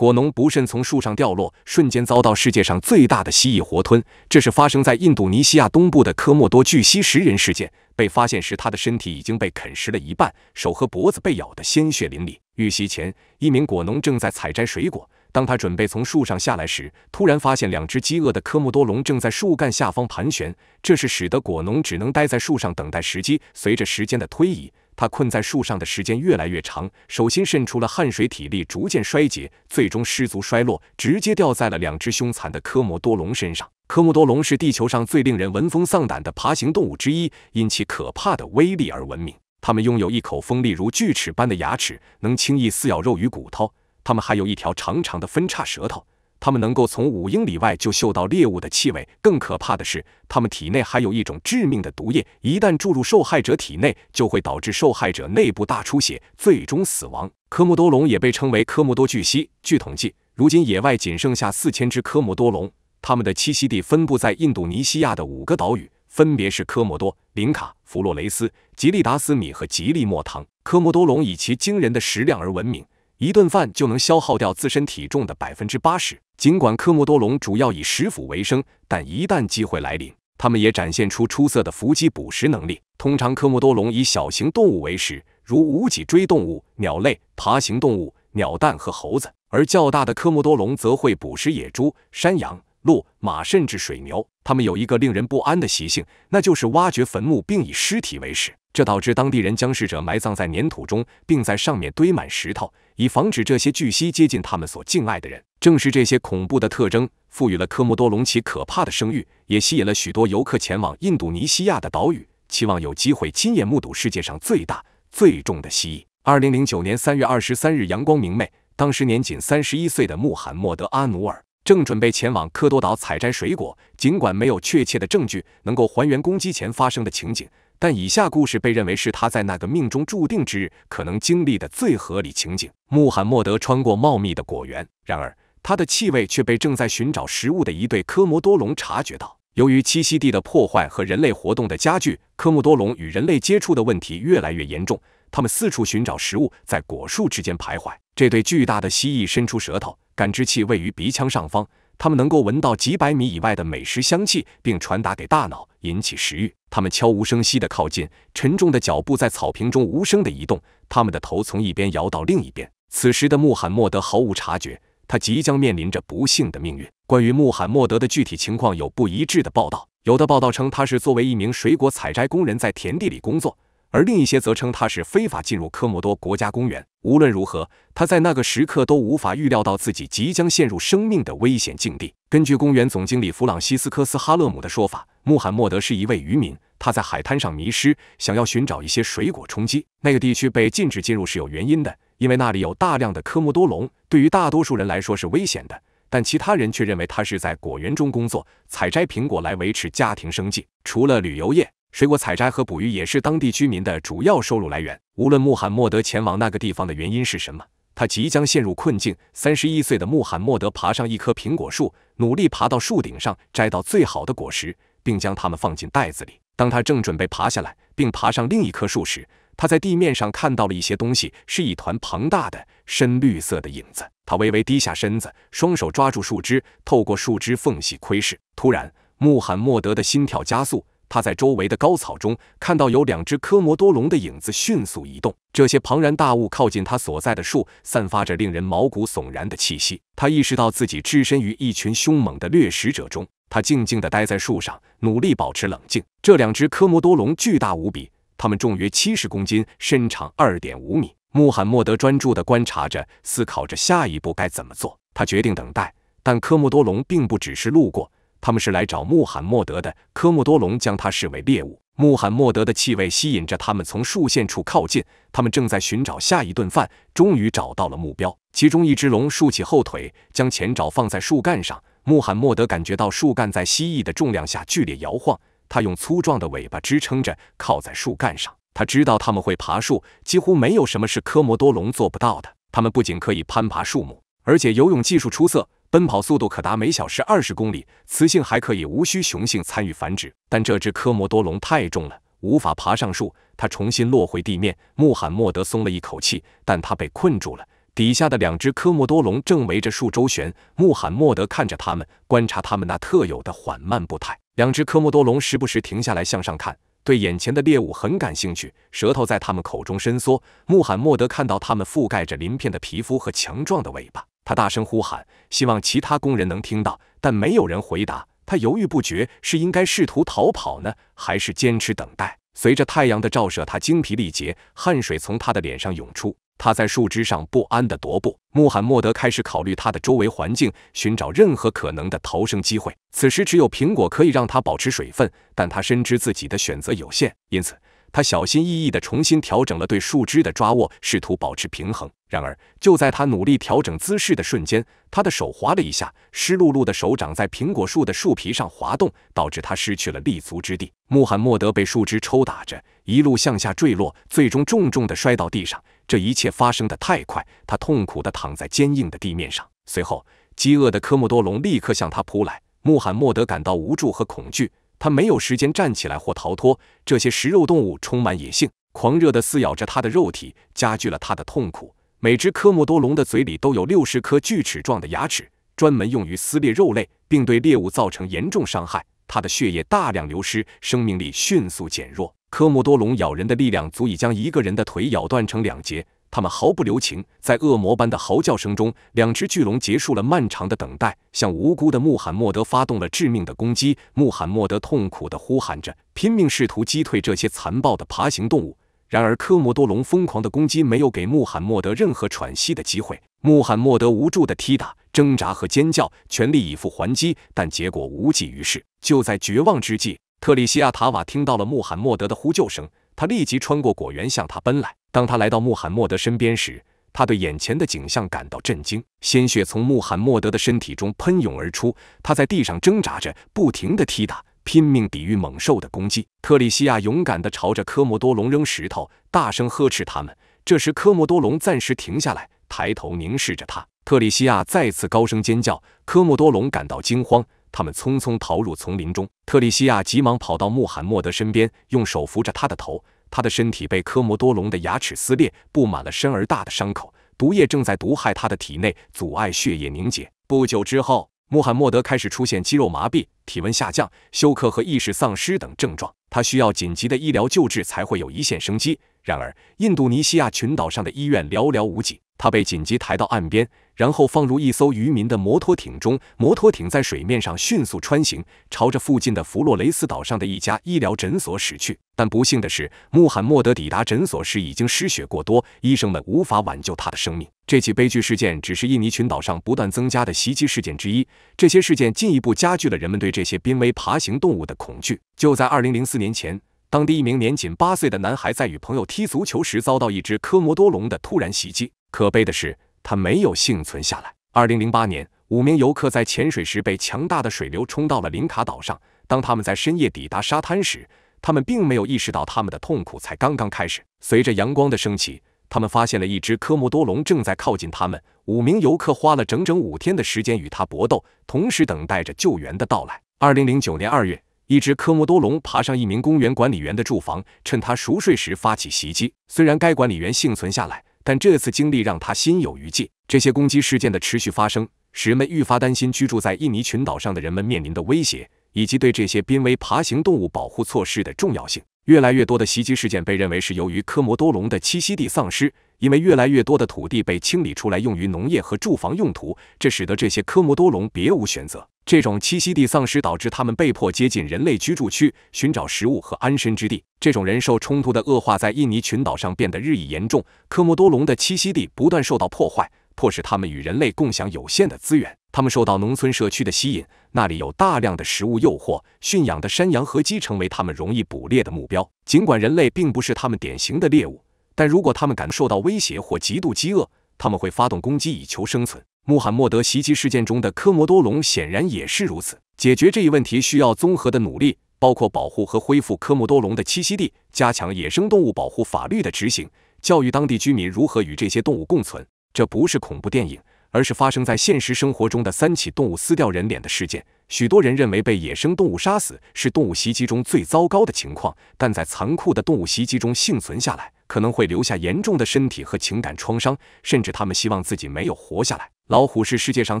果农不慎从树上掉落，瞬间遭到世界上最大的蜥蜴活吞。这是发生在印度尼西亚东部的科莫多巨蜥食人事件。被发现时，他的身体已经被啃食了一半，手和脖子被咬得鲜血淋漓。遇袭前，一名果农正在采摘水果，当他准备从树上下来时，突然发现两只饥饿的科莫多龙正在树干下方盘旋。这是使得果农只能待在树上等待时机。随着时间的推移。他困在树上的时间越来越长，手心渗出了汗水，体力逐渐衰竭，最终失足摔落，直接掉在了两只凶残的科莫多龙身上。科莫多龙是地球上最令人闻风丧胆的爬行动物之一，因其可怕的威力而闻名。它们拥有一口锋利如锯齿般的牙齿，能轻易撕咬肉与骨头。它们还有一条长长的分叉舌头。它们能够从五英里外就嗅到猎物的气味。更可怕的是，它们体内还有一种致命的毒液，一旦注入受害者体内，就会导致受害者内部大出血，最终死亡。科莫多龙也被称为科莫多巨蜥。据统计，如今野外仅剩下四千只科莫多龙，它们的栖息地分布在印度尼西亚的五个岛屿，分别是科莫多、林卡、弗洛雷斯、吉利达斯米和吉利莫唐。科莫多龙以其惊人的食量而闻名，一顿饭就能消耗掉自身体重的百分之八十。尽管科莫多龙主要以食腐为生，但一旦机会来临，它们也展现出出色的伏击捕食能力。通常，科莫多龙以小型动物为食，如无脊椎动物、鸟类、爬行动物、鸟蛋和猴子；而较大的科莫多龙则会捕食野猪、山羊、鹿、马，甚至水牛。它们有一个令人不安的习性，那就是挖掘坟墓并以尸体为食，这导致当地人将逝者埋葬在粘土中，并在上面堆满石头。以防止这些巨蜥接近他们所敬爱的人。正是这些恐怖的特征，赋予了科莫多龙奇可怕的声誉，也吸引了许多游客前往印度尼西亚的岛屿，期望有机会亲眼目睹世界上最大、最重的蜥蜴。二零零九年三月二十三日，阳光明媚，当时年仅三十一岁的穆罕默德·阿努尔正准备前往科多岛采摘水果。尽管没有确切的证据能够还原攻击前发生的情景。但以下故事被认为是他在那个命中注定之日可能经历的最合理情景：穆罕默德穿过茂密的果园，然而他的气味却被正在寻找食物的一对科莫多龙察觉到。由于栖息地的破坏和人类活动的加剧，科莫多龙与人类接触的问题越来越严重。他们四处寻找食物，在果树之间徘徊。这对巨大的蜥蜴伸出舌头，感知器位于鼻腔上方。他们能够闻到几百米以外的美食香气，并传达给大脑，引起食欲。他们悄无声息地靠近，沉重的脚步在草坪中无声地移动，他们的头从一边摇到另一边。此时的穆罕默德毫无察觉，他即将面临着不幸的命运。关于穆罕默德的具体情况，有不一致的报道。有的报道称他是作为一名水果采摘工人，在田地里工作。而另一些则称他是非法进入科莫多国家公园。无论如何，他在那个时刻都无法预料到自己即将陷入生命的危险境地。根据公园总经理弗朗西斯科斯哈勒姆的说法，穆罕默德是一位渔民，他在海滩上迷失，想要寻找一些水果充饥。那个地区被禁止进入是有原因的，因为那里有大量的科莫多龙，对于大多数人来说是危险的。但其他人却认为他是在果园中工作，采摘苹果来维持家庭生计。除了旅游业。水果采摘和捕鱼也是当地居民的主要收入来源。无论穆罕默德前往那个地方的原因是什么，他即将陷入困境。三十一岁的穆罕默德爬上一棵苹果树，努力爬到树顶上，摘到最好的果实，并将它们放进袋子里。当他正准备爬下来，并爬上另一棵树时，他在地面上看到了一些东西，是一团庞大的深绿色的影子。他微微低下身子，双手抓住树枝，透过树枝缝隙窥视。突然，穆罕默德的心跳加速。他在周围的高草中看到有两只科摩多龙的影子迅速移动，这些庞然大物靠近他所在的树，散发着令人毛骨悚然的气息。他意识到自己置身于一群凶猛的掠食者中。他静静的待在树上，努力保持冷静。这两只科摩多龙巨大无比，它们重约七十公斤，身长二点五米。穆罕默德专注地观察着，思考着下一步该怎么做。他决定等待，但科摩多龙并不只是路过。他们是来找穆罕默德的。科莫多龙将他视为猎物。穆罕默德的气味吸引着他们从树线处靠近。他们正在寻找下一顿饭，终于找到了目标。其中一只龙竖起后腿，将前爪放在树干上。穆罕默德感觉到树干在蜥蜴的重量下剧烈摇晃。他用粗壮的尾巴支撑着，靠在树干上。他知道他们会爬树，几乎没有什么是科莫多龙做不到的。他们不仅可以攀爬树木，而且游泳技术出色。奔跑速度可达每小时二十公里，雌性还可以无需雄性参与繁殖。但这只科莫多龙太重了，无法爬上树，它重新落回地面。穆罕默德松了一口气，但他被困住了。底下的两只科莫多龙正围着树周旋。穆罕默德看着它们，观察它们那特有的缓慢步态。两只科莫多龙时不时停下来向上看，对眼前的猎物很感兴趣，舌头在它们口中伸缩。穆罕默德看到它们覆盖着鳞片的皮肤和强壮的尾巴。他大声呼喊，希望其他工人能听到，但没有人回答。他犹豫不决，是应该试图逃跑呢，还是坚持等待？随着太阳的照射，他精疲力竭，汗水从他的脸上涌出。他在树枝上不安的踱步。穆罕默德开始考虑他的周围环境，寻找任何可能的逃生机会。此时，只有苹果可以让他保持水分，但他深知自己的选择有限，因此他小心翼翼的重新调整了对树枝的抓握，试图保持平衡。然而，就在他努力调整姿势的瞬间，他的手滑了一下，湿漉漉的手掌在苹果树的树皮上滑动，导致他失去了立足之地。穆罕默德被树枝抽打着，一路向下坠落，最终重重的摔到地上。这一切发生的太快，他痛苦的躺在坚硬的地面上。随后，饥饿的科莫多龙立刻向他扑来。穆罕默德感到无助和恐惧，他没有时间站起来或逃脱。这些食肉动物充满野性，狂热的撕咬着他的肉体，加剧了他的痛苦。每只科莫多龙的嘴里都有六十颗锯齿状的牙齿，专门用于撕裂肉类，并对猎物造成严重伤害。它的血液大量流失，生命力迅速减弱。科莫多龙咬人的力量足以将一个人的腿咬断成两截。它们毫不留情，在恶魔般的嚎叫声中，两只巨龙结束了漫长的等待，向无辜的穆罕默德发动了致命的攻击。穆罕默德痛苦地呼喊着，拼命试图击退这些残暴的爬行动物。然而，科莫多龙疯狂的攻击没有给穆罕默德任何喘息的机会。穆罕默德无助的踢打、挣扎和尖叫，全力以赴还击，但结果无济于事。就在绝望之际，特里西亚塔瓦听到了穆罕默德的呼救声，他立即穿过果园向他奔来。当他来到穆罕默德身边时，他对眼前的景象感到震惊：鲜血从穆罕默德的身体中喷涌而出，他在地上挣扎着，不停地踢打。拼命抵御猛兽的攻击，特里西亚勇敢的朝着科莫多龙扔石头，大声呵斥他们。这时，科莫多龙暂时停下来，抬头凝视着他。特里西亚再次高声尖叫，科莫多龙感到惊慌，他们匆匆逃入丛林中。特里西亚急忙跑到穆罕默德身边，用手扶着他的头，他的身体被科莫多龙的牙齿撕裂，布满了深而大的伤口，毒液正在毒害他的体内，阻碍血液凝结。不久之后，穆罕默德开始出现肌肉麻痹。体温下降、休克和意识丧失等症状，他需要紧急的医疗救治才会有一线生机。然而，印度尼西亚群岛上的医院寥寥无几，他被紧急抬到岸边。然后放入一艘渔民的摩托艇中，摩托艇在水面上迅速穿行，朝着附近的弗洛雷斯岛上的一家医疗诊所驶去。但不幸的是，穆罕默德抵达诊所时已经失血过多，医生们无法挽救他的生命。这起悲剧事件只是印尼群岛上不断增加的袭击事件之一。这些事件进一步加剧了人们对这些濒危爬行动物的恐惧。就在2004年前，当地一名年仅八岁的男孩在与朋友踢足球时遭到一只科摩多龙的突然袭击。可悲的是。他没有幸存下来。二零零八年，五名游客在潜水时被强大的水流冲到了林卡岛上。当他们在深夜抵达沙滩时，他们并没有意识到他们的痛苦才刚刚开始。随着阳光的升起，他们发现了一只科莫多龙正在靠近他们。五名游客花了整整五天的时间与它搏斗，同时等待着救援的到来。二零零九年二月，一只科莫多龙爬上一名公园管理员的住房，趁他熟睡时发起袭击。虽然该管理员幸存下来。但这次经历让他心有余悸。这些攻击事件的持续发生，使人们愈发担心居住在印尼群岛上的人们面临的威胁，以及对这些濒危爬行动物保护措施的重要性。越来越多的袭击事件被认为是由于科摩多龙的栖息地丧失。因为越来越多的土地被清理出来用于农业和住房用途，这使得这些科摩多龙别无选择。这种栖息地丧失导致它们被迫接近人类居住区，寻找食物和安身之地。这种人兽冲突的恶化在印尼群岛上变得日益严重，科摩多龙的栖息地不断受到破坏，迫使它们与人类共享有限的资源。它们受到农村社区的吸引，那里有大量的食物诱惑。驯养的山羊和鸡成为它们容易捕猎的目标。尽管人类并不是它们典型的猎物。但如果他们感受到威胁或极度饥饿，他们会发动攻击以求生存。穆罕默德袭击事件中的科莫多龙显然也是如此。解决这一问题需要综合的努力，包括保护和恢复科莫多龙的栖息地，加强野生动物保护法律的执行，教育当地居民如何与这些动物共存。这不是恐怖电影，而是发生在现实生活中的三起动物撕掉人脸的事件。许多人认为被野生动物杀死是动物袭击中最糟糕的情况，但在残酷的动物袭击中幸存下来。可能会留下严重的身体和情感创伤，甚至他们希望自己没有活下来。老虎是世界上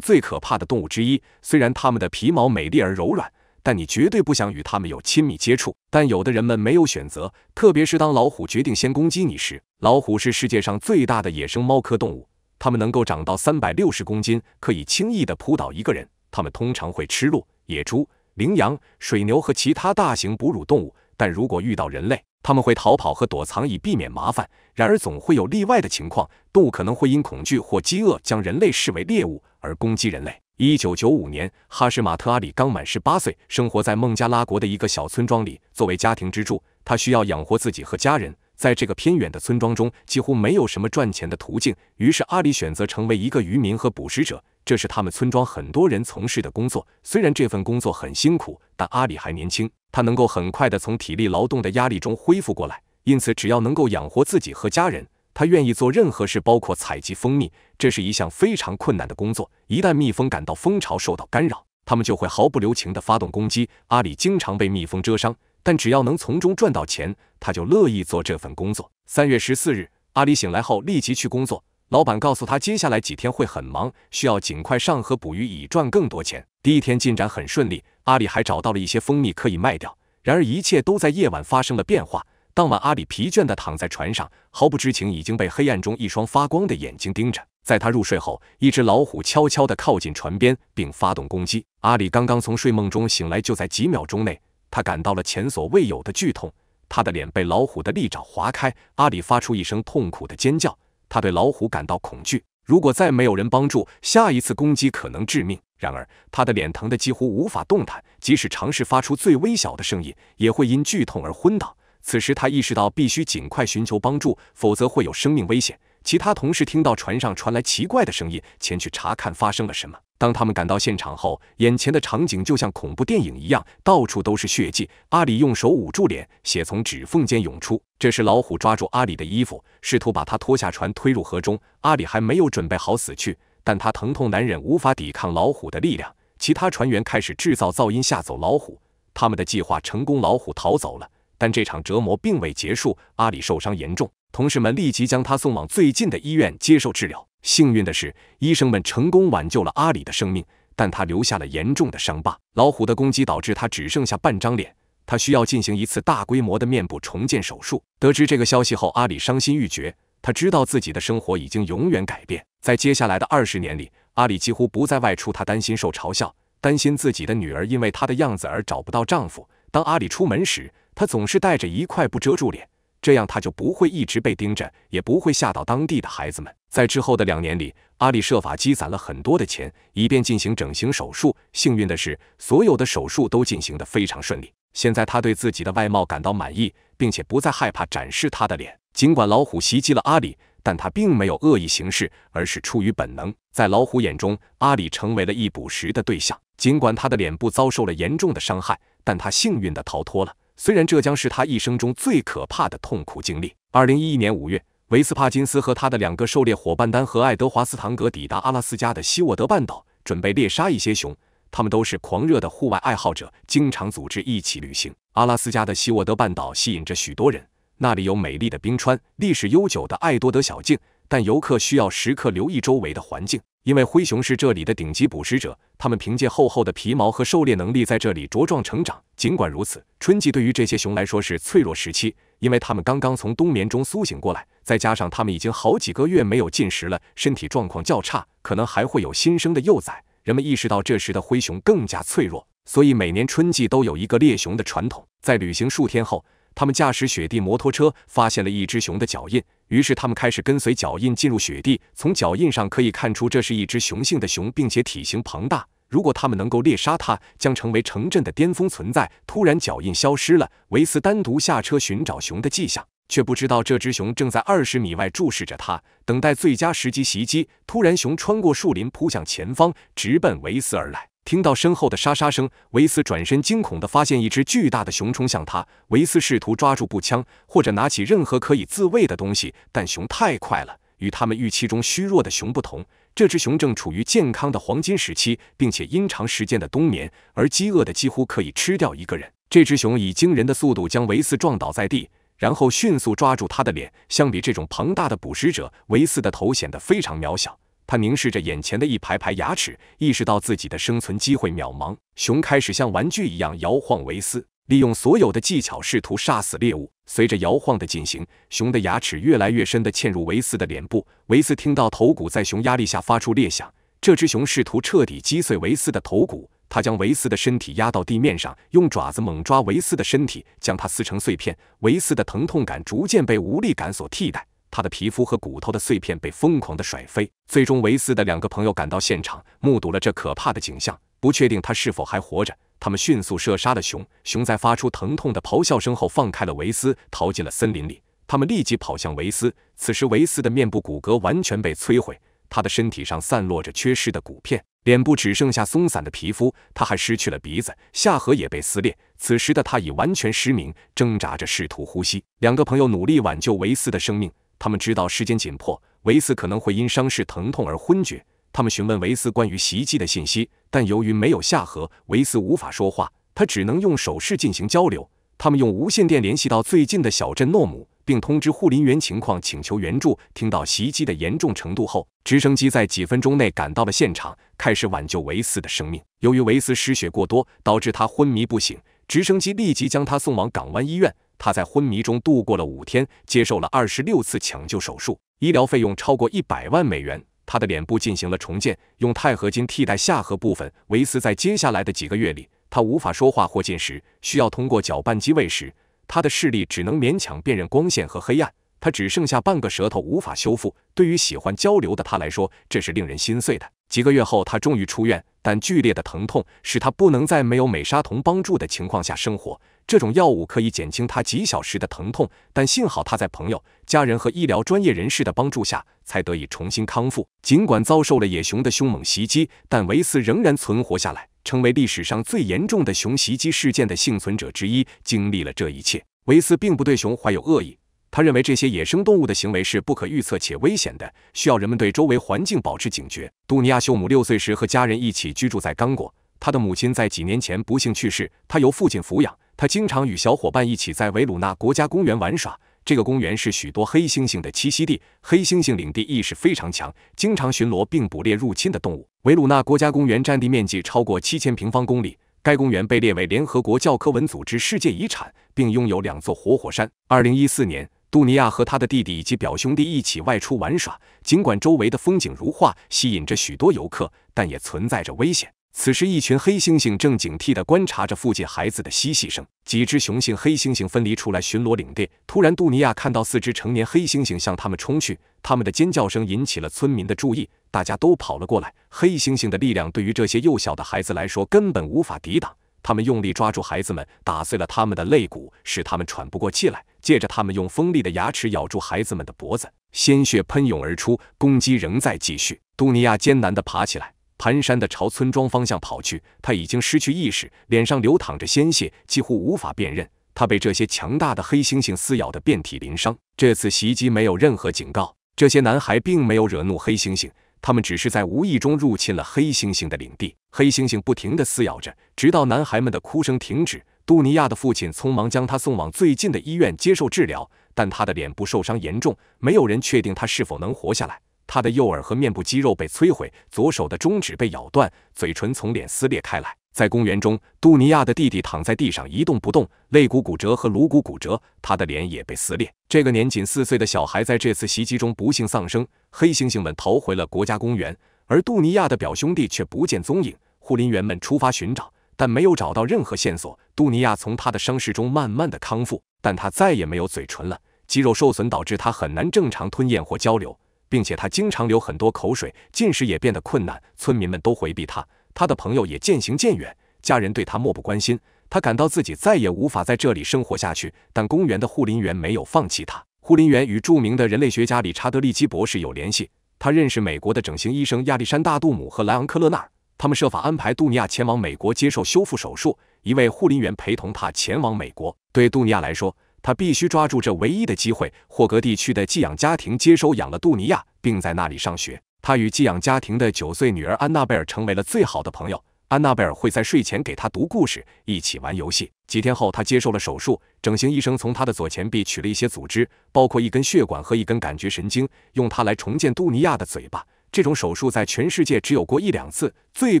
最可怕的动物之一，虽然它们的皮毛美丽而柔软，但你绝对不想与它们有亲密接触。但有的人们没有选择，特别是当老虎决定先攻击你时。老虎是世界上最大的野生猫科动物，它们能够长到三百六十公斤，可以轻易地扑倒一个人。它们通常会吃鹿、野猪、羚羊、水牛和其他大型哺乳动物，但如果遇到人类。他们会逃跑和躲藏以避免麻烦，然而总会有例外的情况。动物可能会因恐惧或饥饿，将人类视为猎物而攻击人类。一九九五年，哈什马特阿里刚满十八岁，生活在孟加拉国的一个小村庄里。作为家庭支柱，他需要养活自己和家人。在这个偏远的村庄中，几乎没有什么赚钱的途径，于是阿里选择成为一个渔民和捕食者，这是他们村庄很多人从事的工作。虽然这份工作很辛苦，但阿里还年轻。他能够很快地从体力劳动的压力中恢复过来，因此只要能够养活自己和家人，他愿意做任何事，包括采集蜂蜜。这是一项非常困难的工作。一旦蜜蜂感到蜂巢受到干扰，他们就会毫不留情地发动攻击。阿里经常被蜜蜂蛰伤，但只要能从中赚到钱，他就乐意做这份工作。三月十四日，阿里醒来后立即去工作。老板告诉他，接下来几天会很忙，需要尽快上河捕鱼以赚更多钱。第一天进展很顺利，阿里还找到了一些蜂蜜可以卖掉。然而，一切都在夜晚发生了变化。当晚，阿里疲倦的躺在船上，毫不知情已经被黑暗中一双发光的眼睛盯着。在他入睡后，一只老虎悄悄的靠近船边，并发动攻击。阿里刚刚从睡梦中醒来，就在几秒钟内，他感到了前所未有的剧痛。他的脸被老虎的利爪划开，阿里发出一声痛苦的尖叫。他对老虎感到恐惧，如果再没有人帮助，下一次攻击可能致命。然而，他的脸疼的几乎无法动弹，即使尝试发出最微小的声音，也会因剧痛而昏倒。此时，他意识到必须尽快寻求帮助，否则会有生命危险。其他同事听到船上传来奇怪的声音，前去查看发生了什么。当他们赶到现场后，眼前的场景就像恐怖电影一样，到处都是血迹。阿里用手捂住脸，血从指缝间涌出。这时，老虎抓住阿里的衣服，试图把他拖下船，推入河中。阿里还没有准备好死去。但他疼痛难忍，无法抵抗老虎的力量。其他船员开始制造噪音吓走老虎。他们的计划成功，老虎逃走了。但这场折磨并未结束。阿里受伤严重，同事们立即将他送往最近的医院接受治疗。幸运的是，医生们成功挽救了阿里的生命，但他留下了严重的伤疤。老虎的攻击导致他只剩下半张脸，他需要进行一次大规模的面部重建手术。得知这个消息后，阿里伤心欲绝。他知道自己的生活已经永远改变，在接下来的二十年里，阿里几乎不再外出。他担心受嘲笑，担心自己的女儿因为她的样子而找不到丈夫。当阿里出门时，他总是带着一块布遮住脸，这样他就不会一直被盯着，也不会吓到当地的孩子们。在之后的两年里，阿里设法积攒了很多的钱，以便进行整形手术。幸运的是，所有的手术都进行得非常顺利。现在他对自己的外貌感到满意，并且不再害怕展示他的脸。尽管老虎袭击了阿里，但他并没有恶意行事，而是出于本能。在老虎眼中，阿里成为了一捕食的对象。尽管他的脸部遭受了严重的伤害，但他幸运地逃脱了。虽然这将是他一生中最可怕的痛苦经历。二零一一年五月，维斯帕金斯和他的两个狩猎伙伴丹和爱德华斯唐格抵达阿拉斯加的希沃德半岛，准备猎杀一些熊。他们都是狂热的户外爱好者，经常组织一起旅行。阿拉斯加的希沃德半岛吸引着许多人，那里有美丽的冰川、历史悠久的爱多德小径，但游客需要时刻留意周围的环境，因为灰熊是这里的顶级捕食者。他们凭借厚厚的皮毛和狩猎能力在这里茁壮成长。尽管如此，春季对于这些熊来说是脆弱时期，因为它们刚刚从冬眠中苏醒过来，再加上它们已经好几个月没有进食了，身体状况较差，可能还会有新生的幼崽。人们意识到，这时的灰熊更加脆弱，所以每年春季都有一个猎熊的传统。在旅行数天后，他们驾驶雪地摩托车发现了一只熊的脚印，于是他们开始跟随脚印进入雪地。从脚印上可以看出，这是一只雄性的熊，并且体型庞大。如果他们能够猎杀它，将成为城镇的巅峰存在。突然，脚印消失了，维斯单独下车寻找熊的迹象。却不知道，这只熊正在二十米外注视着他，等待最佳时机袭击。突然，熊穿过树林，扑向前方，直奔维斯而来。听到身后的沙沙声，维斯转身，惊恐地发现一只巨大的熊冲向他。维斯试图抓住步枪，或者拿起任何可以自卫的东西，但熊太快了。与他们预期中虚弱的熊不同，这只熊正处于健康的黄金时期，并且因长时间的冬眠而饥饿的几乎可以吃掉一个人。这只熊以惊人的速度将维斯撞倒在地。然后迅速抓住他的脸。相比这种庞大的捕食者，维斯的头显得非常渺小。他凝视着眼前的一排排牙齿，意识到自己的生存机会渺茫。熊开始像玩具一样摇晃维斯，利用所有的技巧试图杀死猎物。随着摇晃的进行，熊的牙齿越来越深地嵌入维斯的脸部。维斯听到头骨在熊压力下发出裂响。这只熊试图彻底击碎维斯的头骨。他将维斯的身体压到地面上，用爪子猛抓维斯的身体，将他撕成碎片。维斯的疼痛感逐渐被无力感所替代，他的皮肤和骨头的碎片被疯狂地甩飞。最终，维斯的两个朋友赶到现场，目睹了这可怕的景象，不确定他是否还活着。他们迅速射杀了熊。熊在发出疼痛的咆哮声后放开了维斯，逃进了森林里。他们立即跑向维斯。此时，维斯的面部骨骼完全被摧毁，他的身体上散落着缺失的骨片。脸部只剩下松散的皮肤，他还失去了鼻子，下颌也被撕裂。此时的他已完全失明，挣扎着试图呼吸。两个朋友努力挽救维斯的生命，他们知道时间紧迫，维斯可能会因伤势疼痛而昏厥。他们询问维斯关于袭击的信息，但由于没有下颌，维斯无法说话，他只能用手势进行交流。他们用无线电联系到最近的小镇诺姆。并通知护林员情况，请求援助。听到袭击的严重程度后，直升机在几分钟内赶到了现场，开始挽救维斯的生命。由于维斯失血过多，导致他昏迷不醒，直升机立即将他送往港湾医院。他在昏迷中度过了五天，接受了二十六次抢救手术，医疗费用超过一百万美元。他的脸部进行了重建，用钛合金替代下颌部分。维斯在接下来的几个月里，他无法说话或进食，需要通过搅拌机喂食。他的视力只能勉强辨认光线和黑暗，他只剩下半个舌头无法修复。对于喜欢交流的他来说，这是令人心碎的。几个月后，他终于出院，但剧烈的疼痛使他不能在没有美沙酮帮助的情况下生活。这种药物可以减轻他几小时的疼痛，但幸好他在朋友、家人和医疗专业人士的帮助下才得以重新康复。尽管遭受了野熊的凶猛袭击，但维斯仍然存活下来。成为历史上最严重的熊袭击事件的幸存者之一，经历了这一切。维斯并不对熊怀有恶意，他认为这些野生动物的行为是不可预测且危险的，需要人们对周围环境保持警觉。杜尼亚修姆六岁时和家人一起居住在刚果，他的母亲在几年前不幸去世，他由父亲抚养。他经常与小伙伴一起在维鲁纳国家公园玩耍。这个公园是许多黑猩猩的栖息地，黑猩猩领地意识非常强，经常巡逻并捕猎入侵的动物。维鲁纳国家公园占地面积超过七千平方公里，该公园被列为联合国教科文组织世界遗产，并拥有两座活火山。二零一四年，杜尼亚和他的弟弟以及表兄弟一起外出玩耍，尽管周围的风景如画，吸引着许多游客，但也存在着危险。此时，一群黑猩猩正警惕地观察着附近孩子的嬉戏声。几只雄性黑猩猩分离出来巡逻领地。突然，杜尼亚看到四只成年黑猩猩向他们冲去，他们的尖叫声引起了村民的注意，大家都跑了过来。黑猩猩的力量对于这些幼小的孩子来说根本无法抵挡，他们用力抓住孩子们，打碎了他们的肋骨，使他们喘不过气来。接着，他们用锋利的牙齿咬住孩子们的脖子，鲜血喷涌而出。攻击仍在继续。杜尼亚艰难地爬起来。蹒跚地朝村庄方向跑去，他已经失去意识，脸上流淌着鲜血，几乎无法辨认。他被这些强大的黑猩猩撕咬得遍体鳞伤。这次袭击没有任何警告，这些男孩并没有惹怒黑猩猩，他们只是在无意中入侵了黑猩猩的领地。黑猩猩不停地撕咬着，直到男孩们的哭声停止。杜尼亚的父亲匆忙将他送往最近的医院接受治疗，但他的脸部受伤严重，没有人确定他是否能活下来。他的右耳和面部肌肉被摧毁，左手的中指被咬断，嘴唇从脸撕裂开来。在公园中，杜尼亚的弟弟躺在地上一动不动，肋骨骨折和颅骨骨折，他的脸也被撕裂。这个年仅四岁的小孩在这次袭击中不幸丧生。黑猩猩们逃回了国家公园，而杜尼亚的表兄弟却不见踪影。护林员们出发寻找，但没有找到任何线索。杜尼亚从他的伤势中慢慢的康复，但他再也没有嘴唇了，肌肉受损导致他很难正常吞咽或交流。并且他经常流很多口水，进食也变得困难，村民们都回避他，他的朋友也渐行渐远，家人对他漠不关心，他感到自己再也无法在这里生活下去。但公园的护林员没有放弃他，护林员与著名的人类学家理查德·利基博士有联系，他认识美国的整形医生亚历山大·杜姆和莱昂·克勒纳，他们设法安排杜尼亚前往美国接受修复手术，一位护林员陪同他前往美国。对杜尼亚来说，他必须抓住这唯一的机会。霍格地区的寄养家庭接收养了杜尼亚，并在那里上学。他与寄养家庭的九岁女儿安娜贝尔成为了最好的朋友。安娜贝尔会在睡前给他读故事，一起玩游戏。几天后，他接受了手术。整形医生从他的左前臂取了一些组织，包括一根血管和一根感觉神经，用它来重建杜尼亚的嘴巴。这种手术在全世界只有过一两次。最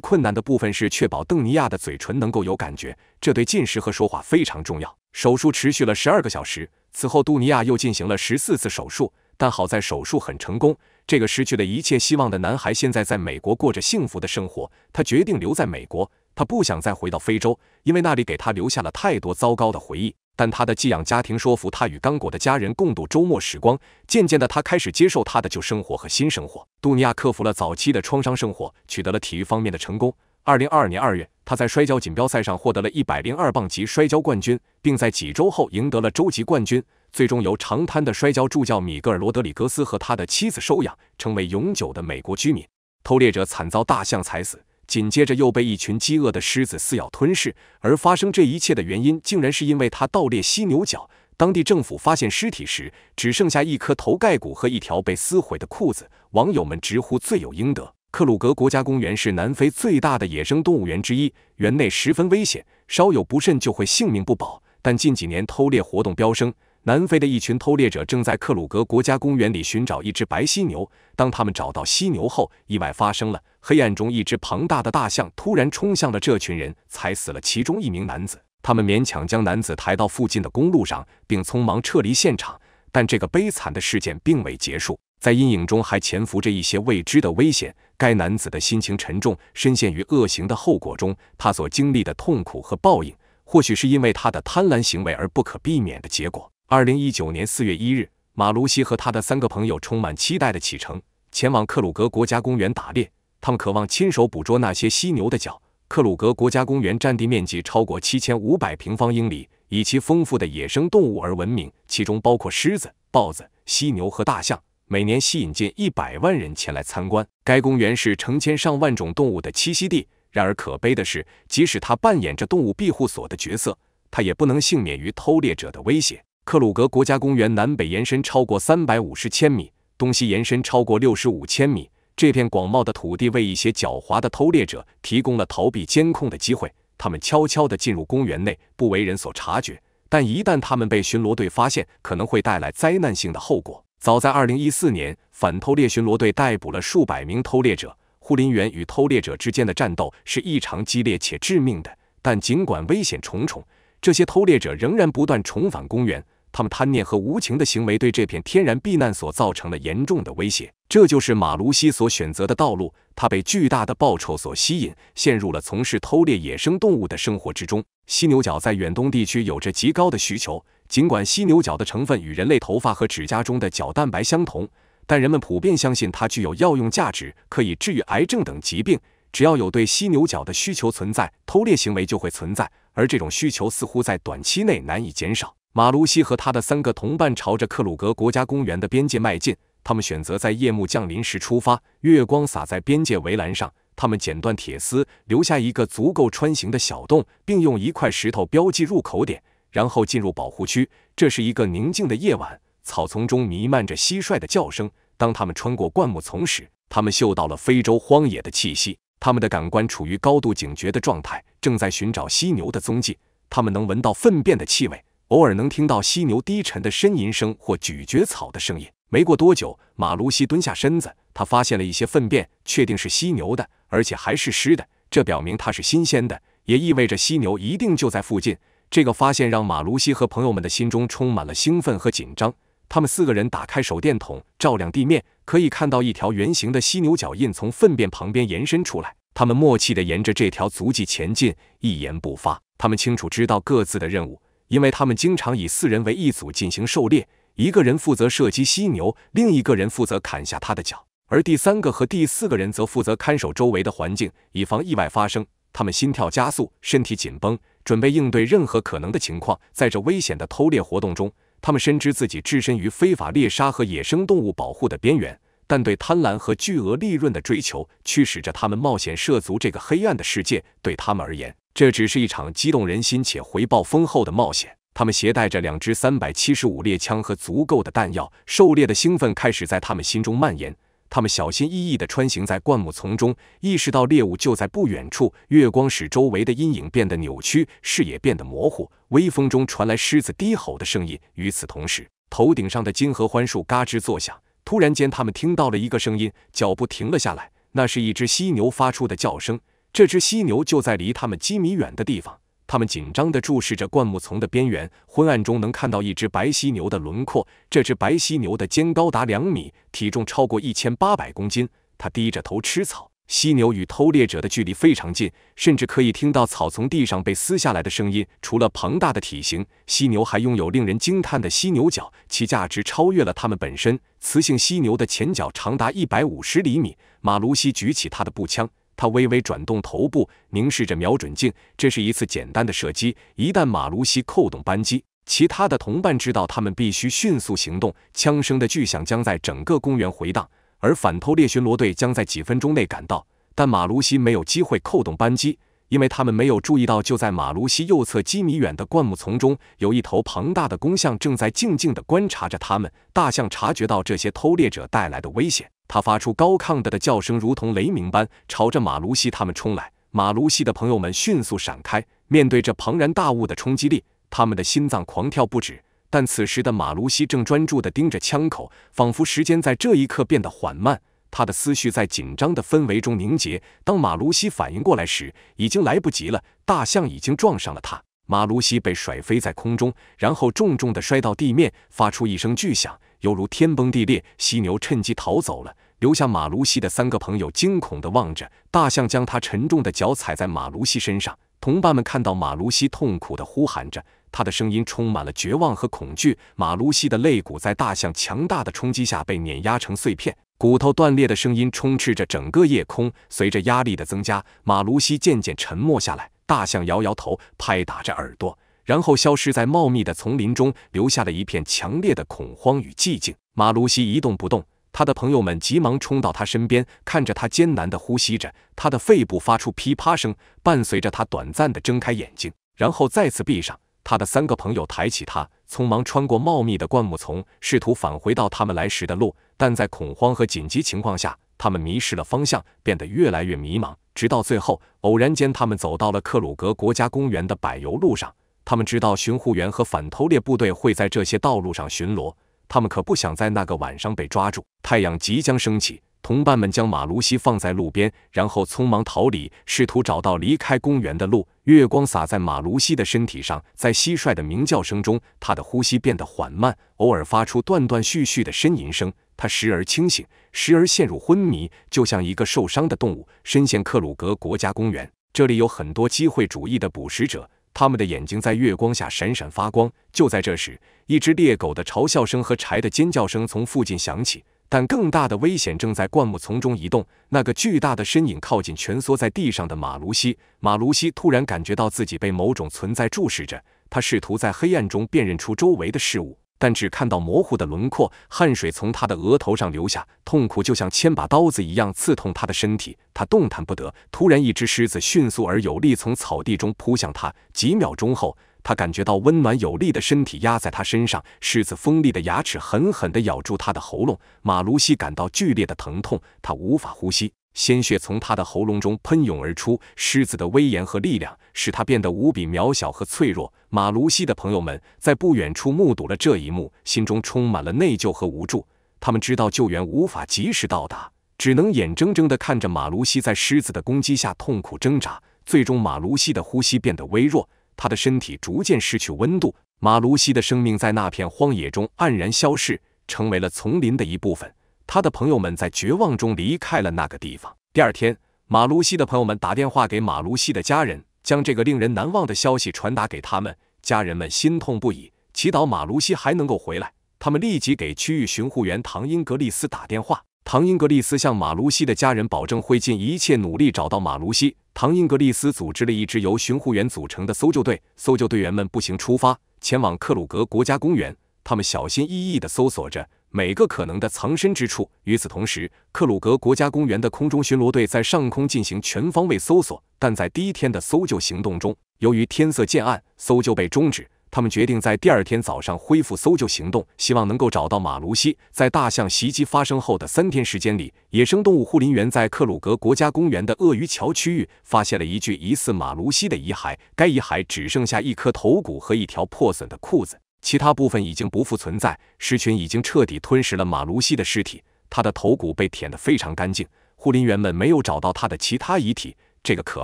困难的部分是确保邓尼亚的嘴唇能够有感觉，这对进食和说话非常重要。手术持续了十二个小时。此后，杜尼亚又进行了十四次手术，但好在手术很成功。这个失去了一切希望的男孩现在在美国过着幸福的生活。他决定留在美国，他不想再回到非洲，因为那里给他留下了太多糟糕的回忆。但他的寄养家庭说服他与刚果的家人共度周末时光。渐渐的，他开始接受他的旧生活和新生活。杜尼亚克服了早期的创伤生活，取得了体育方面的成功。二零二二年二月，他在摔跤锦标赛上获得了一百零二磅级摔跤冠军，并在几周后赢得了洲级冠军。最终，由长滩的摔跤助教米格尔·罗德里格斯和他的妻子收养，成为永久的美国居民。偷猎者惨遭大象踩死。紧接着又被一群饥饿的狮子撕咬吞噬，而发生这一切的原因竟然是因为他盗猎犀牛角。当地政府发现尸体时，只剩下一颗头盖骨和一条被撕毁的裤子，网友们直呼罪有应得。克鲁格国家公园是南非最大的野生动物园之一，园内十分危险，稍有不慎就会性命不保。但近几年偷猎活动飙升。南非的一群偷猎者正在克鲁格国家公园里寻找一只白犀牛。当他们找到犀牛后，意外发生了。黑暗中，一只庞大的大象突然冲向了这群人，踩死了其中一名男子。他们勉强将男子抬到附近的公路上，并匆忙撤离现场。但这个悲惨的事件并未结束，在阴影中还潜伏着一些未知的危险。该男子的心情沉重，深陷于恶行的后果中。他所经历的痛苦和报应，或许是因为他的贪婪行为而不可避免的结果。二零一九年四月一日，马卢西和他的三个朋友充满期待地启程，前往克鲁格国家公园打猎。他们渴望亲手捕捉那些犀牛的角。克鲁格国家公园占地面积超过七千五百平方英里，以其丰富的野生动物而闻名，其中包括狮子、豹子、犀牛和大象。每年吸引近一百万人前来参观。该公园是成千上万种动物的栖息地。然而，可悲的是，即使它扮演着动物庇护所的角色，它也不能幸免于偷猎者的威胁。克鲁格国家公园南北延伸超过三百五十千米，东西延伸超过六十五千米。这片广袤的土地为一些狡猾的偷猎者提供了逃避监控的机会。他们悄悄地进入公园内，不为人所察觉。但一旦他们被巡逻队发现，可能会带来灾难性的后果。早在二零一四年，反偷猎巡逻队逮捕了数百名偷猎者。护林员与偷猎者之间的战斗是异常激烈且致命的。但尽管危险重重，这些偷猎者仍然不断重返公园。他们贪念和无情的行为对这片天然避难所造成了严重的威胁。这就是马卢西所选择的道路。他被巨大的报酬所吸引，陷入了从事偷猎野生动物的生活之中。犀牛角在远东地区有着极高的需求。尽管犀牛角的成分与人类头发和指甲中的角蛋白相同，但人们普遍相信它具有药用价值，可以治愈癌症等疾病。只要有对犀牛角的需求存在，偷猎行为就会存在。而这种需求似乎在短期内难以减少。马卢西和他的三个同伴朝着克鲁格国家公园的边界迈进。他们选择在夜幕降临时出发。月光洒在边界围栏上，他们剪断铁丝，留下一个足够穿行的小洞，并用一块石头标记入口点，然后进入保护区。这是一个宁静的夜晚，草丛中弥漫着蟋蟀的叫声。当他们穿过灌木丛时，他们嗅到了非洲荒野的气息。他们的感官处于高度警觉的状态，正在寻找犀牛的踪迹。他们能闻到粪便的气味。偶尔能听到犀牛低沉的呻吟声或咀嚼草的声音。没过多久，马卢西蹲下身子，他发现了一些粪便，确定是犀牛的，而且还是湿的，这表明它是新鲜的，也意味着犀牛一定就在附近。这个发现让马卢西和朋友们的心中充满了兴奋和紧张。他们四个人打开手电筒，照亮地面，可以看到一条圆形的犀牛脚印从粪便旁边延伸出来。他们默契的沿着这条足迹前进，一言不发。他们清楚知道各自的任务。因为他们经常以四人为一组进行狩猎，一个人负责射击犀牛，另一个人负责砍下他的脚，而第三个和第四个人则负责看守周围的环境，以防意外发生。他们心跳加速，身体紧绷，准备应对任何可能的情况。在这危险的偷猎活动中，他们深知自己置身于非法猎杀和野生动物保护的边缘，但对贪婪和巨额利润的追求驱使着他们冒险涉足这个黑暗的世界。对他们而言，这只是一场激动人心且回报丰厚的冒险。他们携带着两支三百七十五猎枪和足够的弹药，狩猎的兴奋开始在他们心中蔓延。他们小心翼翼地穿行在灌木丛中，意识到猎物就在不远处。月光使周围的阴影变得扭曲，视野变得模糊。微风中传来狮子低吼的声音。与此同时，头顶上的金合欢树嘎吱作响。突然间，他们听到了一个声音，脚步停了下来。那是一只犀牛发出的叫声。这只犀牛就在离他们几米远的地方，他们紧张地注视着灌木丛的边缘，昏暗中能看到一只白犀牛的轮廓。这只白犀牛的肩高达两米，体重超过一千八百公斤。它低着头吃草，犀牛与偷猎者的距离非常近，甚至可以听到草从地上被撕下来的声音。除了庞大的体型，犀牛还拥有令人惊叹的犀牛角，其价值超越了它们本身。雌性犀牛的前脚长达一百五十厘米。马卢西举起他的步枪。他微微转动头部，凝视着瞄准镜。这是一次简单的射击。一旦马卢西扣动扳机，其他的同伴知道他们必须迅速行动。枪声的巨响将在整个公园回荡，而反偷猎巡逻队将在几分钟内赶到。但马卢西没有机会扣动扳机，因为他们没有注意到，就在马卢西右侧几米远的灌木丛中，有一头庞大的公象正在静静的观察着他们。大象察觉到这些偷猎者带来的危险。他发出高亢的的叫声，如同雷鸣般朝着马卢西他们冲来。马卢西的朋友们迅速闪开，面对着庞然大物的冲击力，他们的心脏狂跳不止。但此时的马卢西正专注地盯着枪口，仿佛时间在这一刻变得缓慢。他的思绪在紧张的氛围中凝结。当马卢西反应过来时，已经来不及了，大象已经撞上了他。马卢西被甩飞在空中，然后重重地摔到地面，发出一声巨响，犹如天崩地裂。犀牛趁机逃走了。留下马卢西的三个朋友惊恐地望着大象，将它沉重的脚踩在马卢西身上。同伴们看到马卢西痛苦地呼喊着，他的声音充满了绝望和恐惧。马卢西的肋骨在大象强大的冲击下被碾压成碎片，骨头断裂的声音充斥着整个夜空。随着压力的增加，马卢西渐渐沉默下来。大象摇摇头，拍打着耳朵，然后消失在茂密的丛林中，留下了一片强烈的恐慌与寂静。马卢西一动不动。他的朋友们急忙冲到他身边，看着他艰难地呼吸着，他的肺部发出噼啪声，伴随着他短暂地睁开眼睛，然后再次闭上。他的三个朋友抬起他，匆忙穿过茂密的灌木丛，试图返回到他们来时的路，但在恐慌和紧急情况下，他们迷失了方向，变得越来越迷茫，直到最后，偶然间他们走到了克鲁格国家公园的柏油路上。他们知道巡护员和反偷猎部队会在这些道路上巡逻。他们可不想在那个晚上被抓住。太阳即将升起，同伴们将马卢西放在路边，然后匆忙逃离，试图找到离开公园的路。月光洒在马卢西的身体上，在蟋蟀的鸣叫声中，他的呼吸变得缓慢，偶尔发出断断续续的呻吟声。他时而清醒，时而陷入昏迷，就像一个受伤的动物，深陷克鲁格国家公园。这里有很多机会主义的捕食者。他们的眼睛在月光下闪闪发光。就在这时，一只猎狗的嘲笑声和柴的尖叫声从附近响起。但更大的危险正在灌木丛中移动。那个巨大的身影靠近蜷缩在地上的马卢西。马卢西突然感觉到自己被某种存在注视着。他试图在黑暗中辨认出周围的事物。但只看到模糊的轮廓，汗水从他的额头上流下，痛苦就像千把刀子一样刺痛他的身体，他动弹不得。突然，一只狮子迅速而有力从草地中扑向他。几秒钟后，他感觉到温暖有力的身体压在他身上，狮子锋利的牙齿狠狠地咬住他的喉咙。马卢西感到剧烈的疼痛，他无法呼吸。鲜血从他的喉咙中喷涌而出，狮子的威严和力量使他变得无比渺小和脆弱。马卢西的朋友们在不远处目睹了这一幕，心中充满了内疚和无助。他们知道救援无法及时到达，只能眼睁睁的看着马卢西在狮子的攻击下痛苦挣扎。最终，马卢西的呼吸变得微弱，他的身体逐渐失去温度。马卢西的生命在那片荒野中黯然消逝，成为了丛林的一部分。他的朋友们在绝望中离开了那个地方。第二天，马卢西的朋友们打电话给马卢西的家人，将这个令人难忘的消息传达给他们。家人们心痛不已，祈祷马卢西还能够回来。他们立即给区域巡护员唐·英格利斯打电话。唐·英格利斯向马卢西的家人保证会尽一切努力找到马卢西。唐·英格利斯组织了一支由巡护员组成的搜救队，搜救队员们步行出发，前往克鲁格国家公园。他们小心翼翼地搜索着。每个可能的藏身之处。与此同时，克鲁格国家公园的空中巡逻队在上空进行全方位搜索，但在第一天的搜救行动中，由于天色渐暗，搜救被终止。他们决定在第二天早上恢复搜救行动，希望能够找到马卢西。在大象袭击发生后的三天时间里，野生动物护林员在克鲁格国家公园的鳄鱼桥区域发现了一具疑似马卢西的遗骸，该遗骸只剩下一颗头骨和一条破损的裤子。其他部分已经不复存在，狮群已经彻底吞食了马卢西的尸体，他的头骨被舔得非常干净。护林员们没有找到他的其他遗体。这个可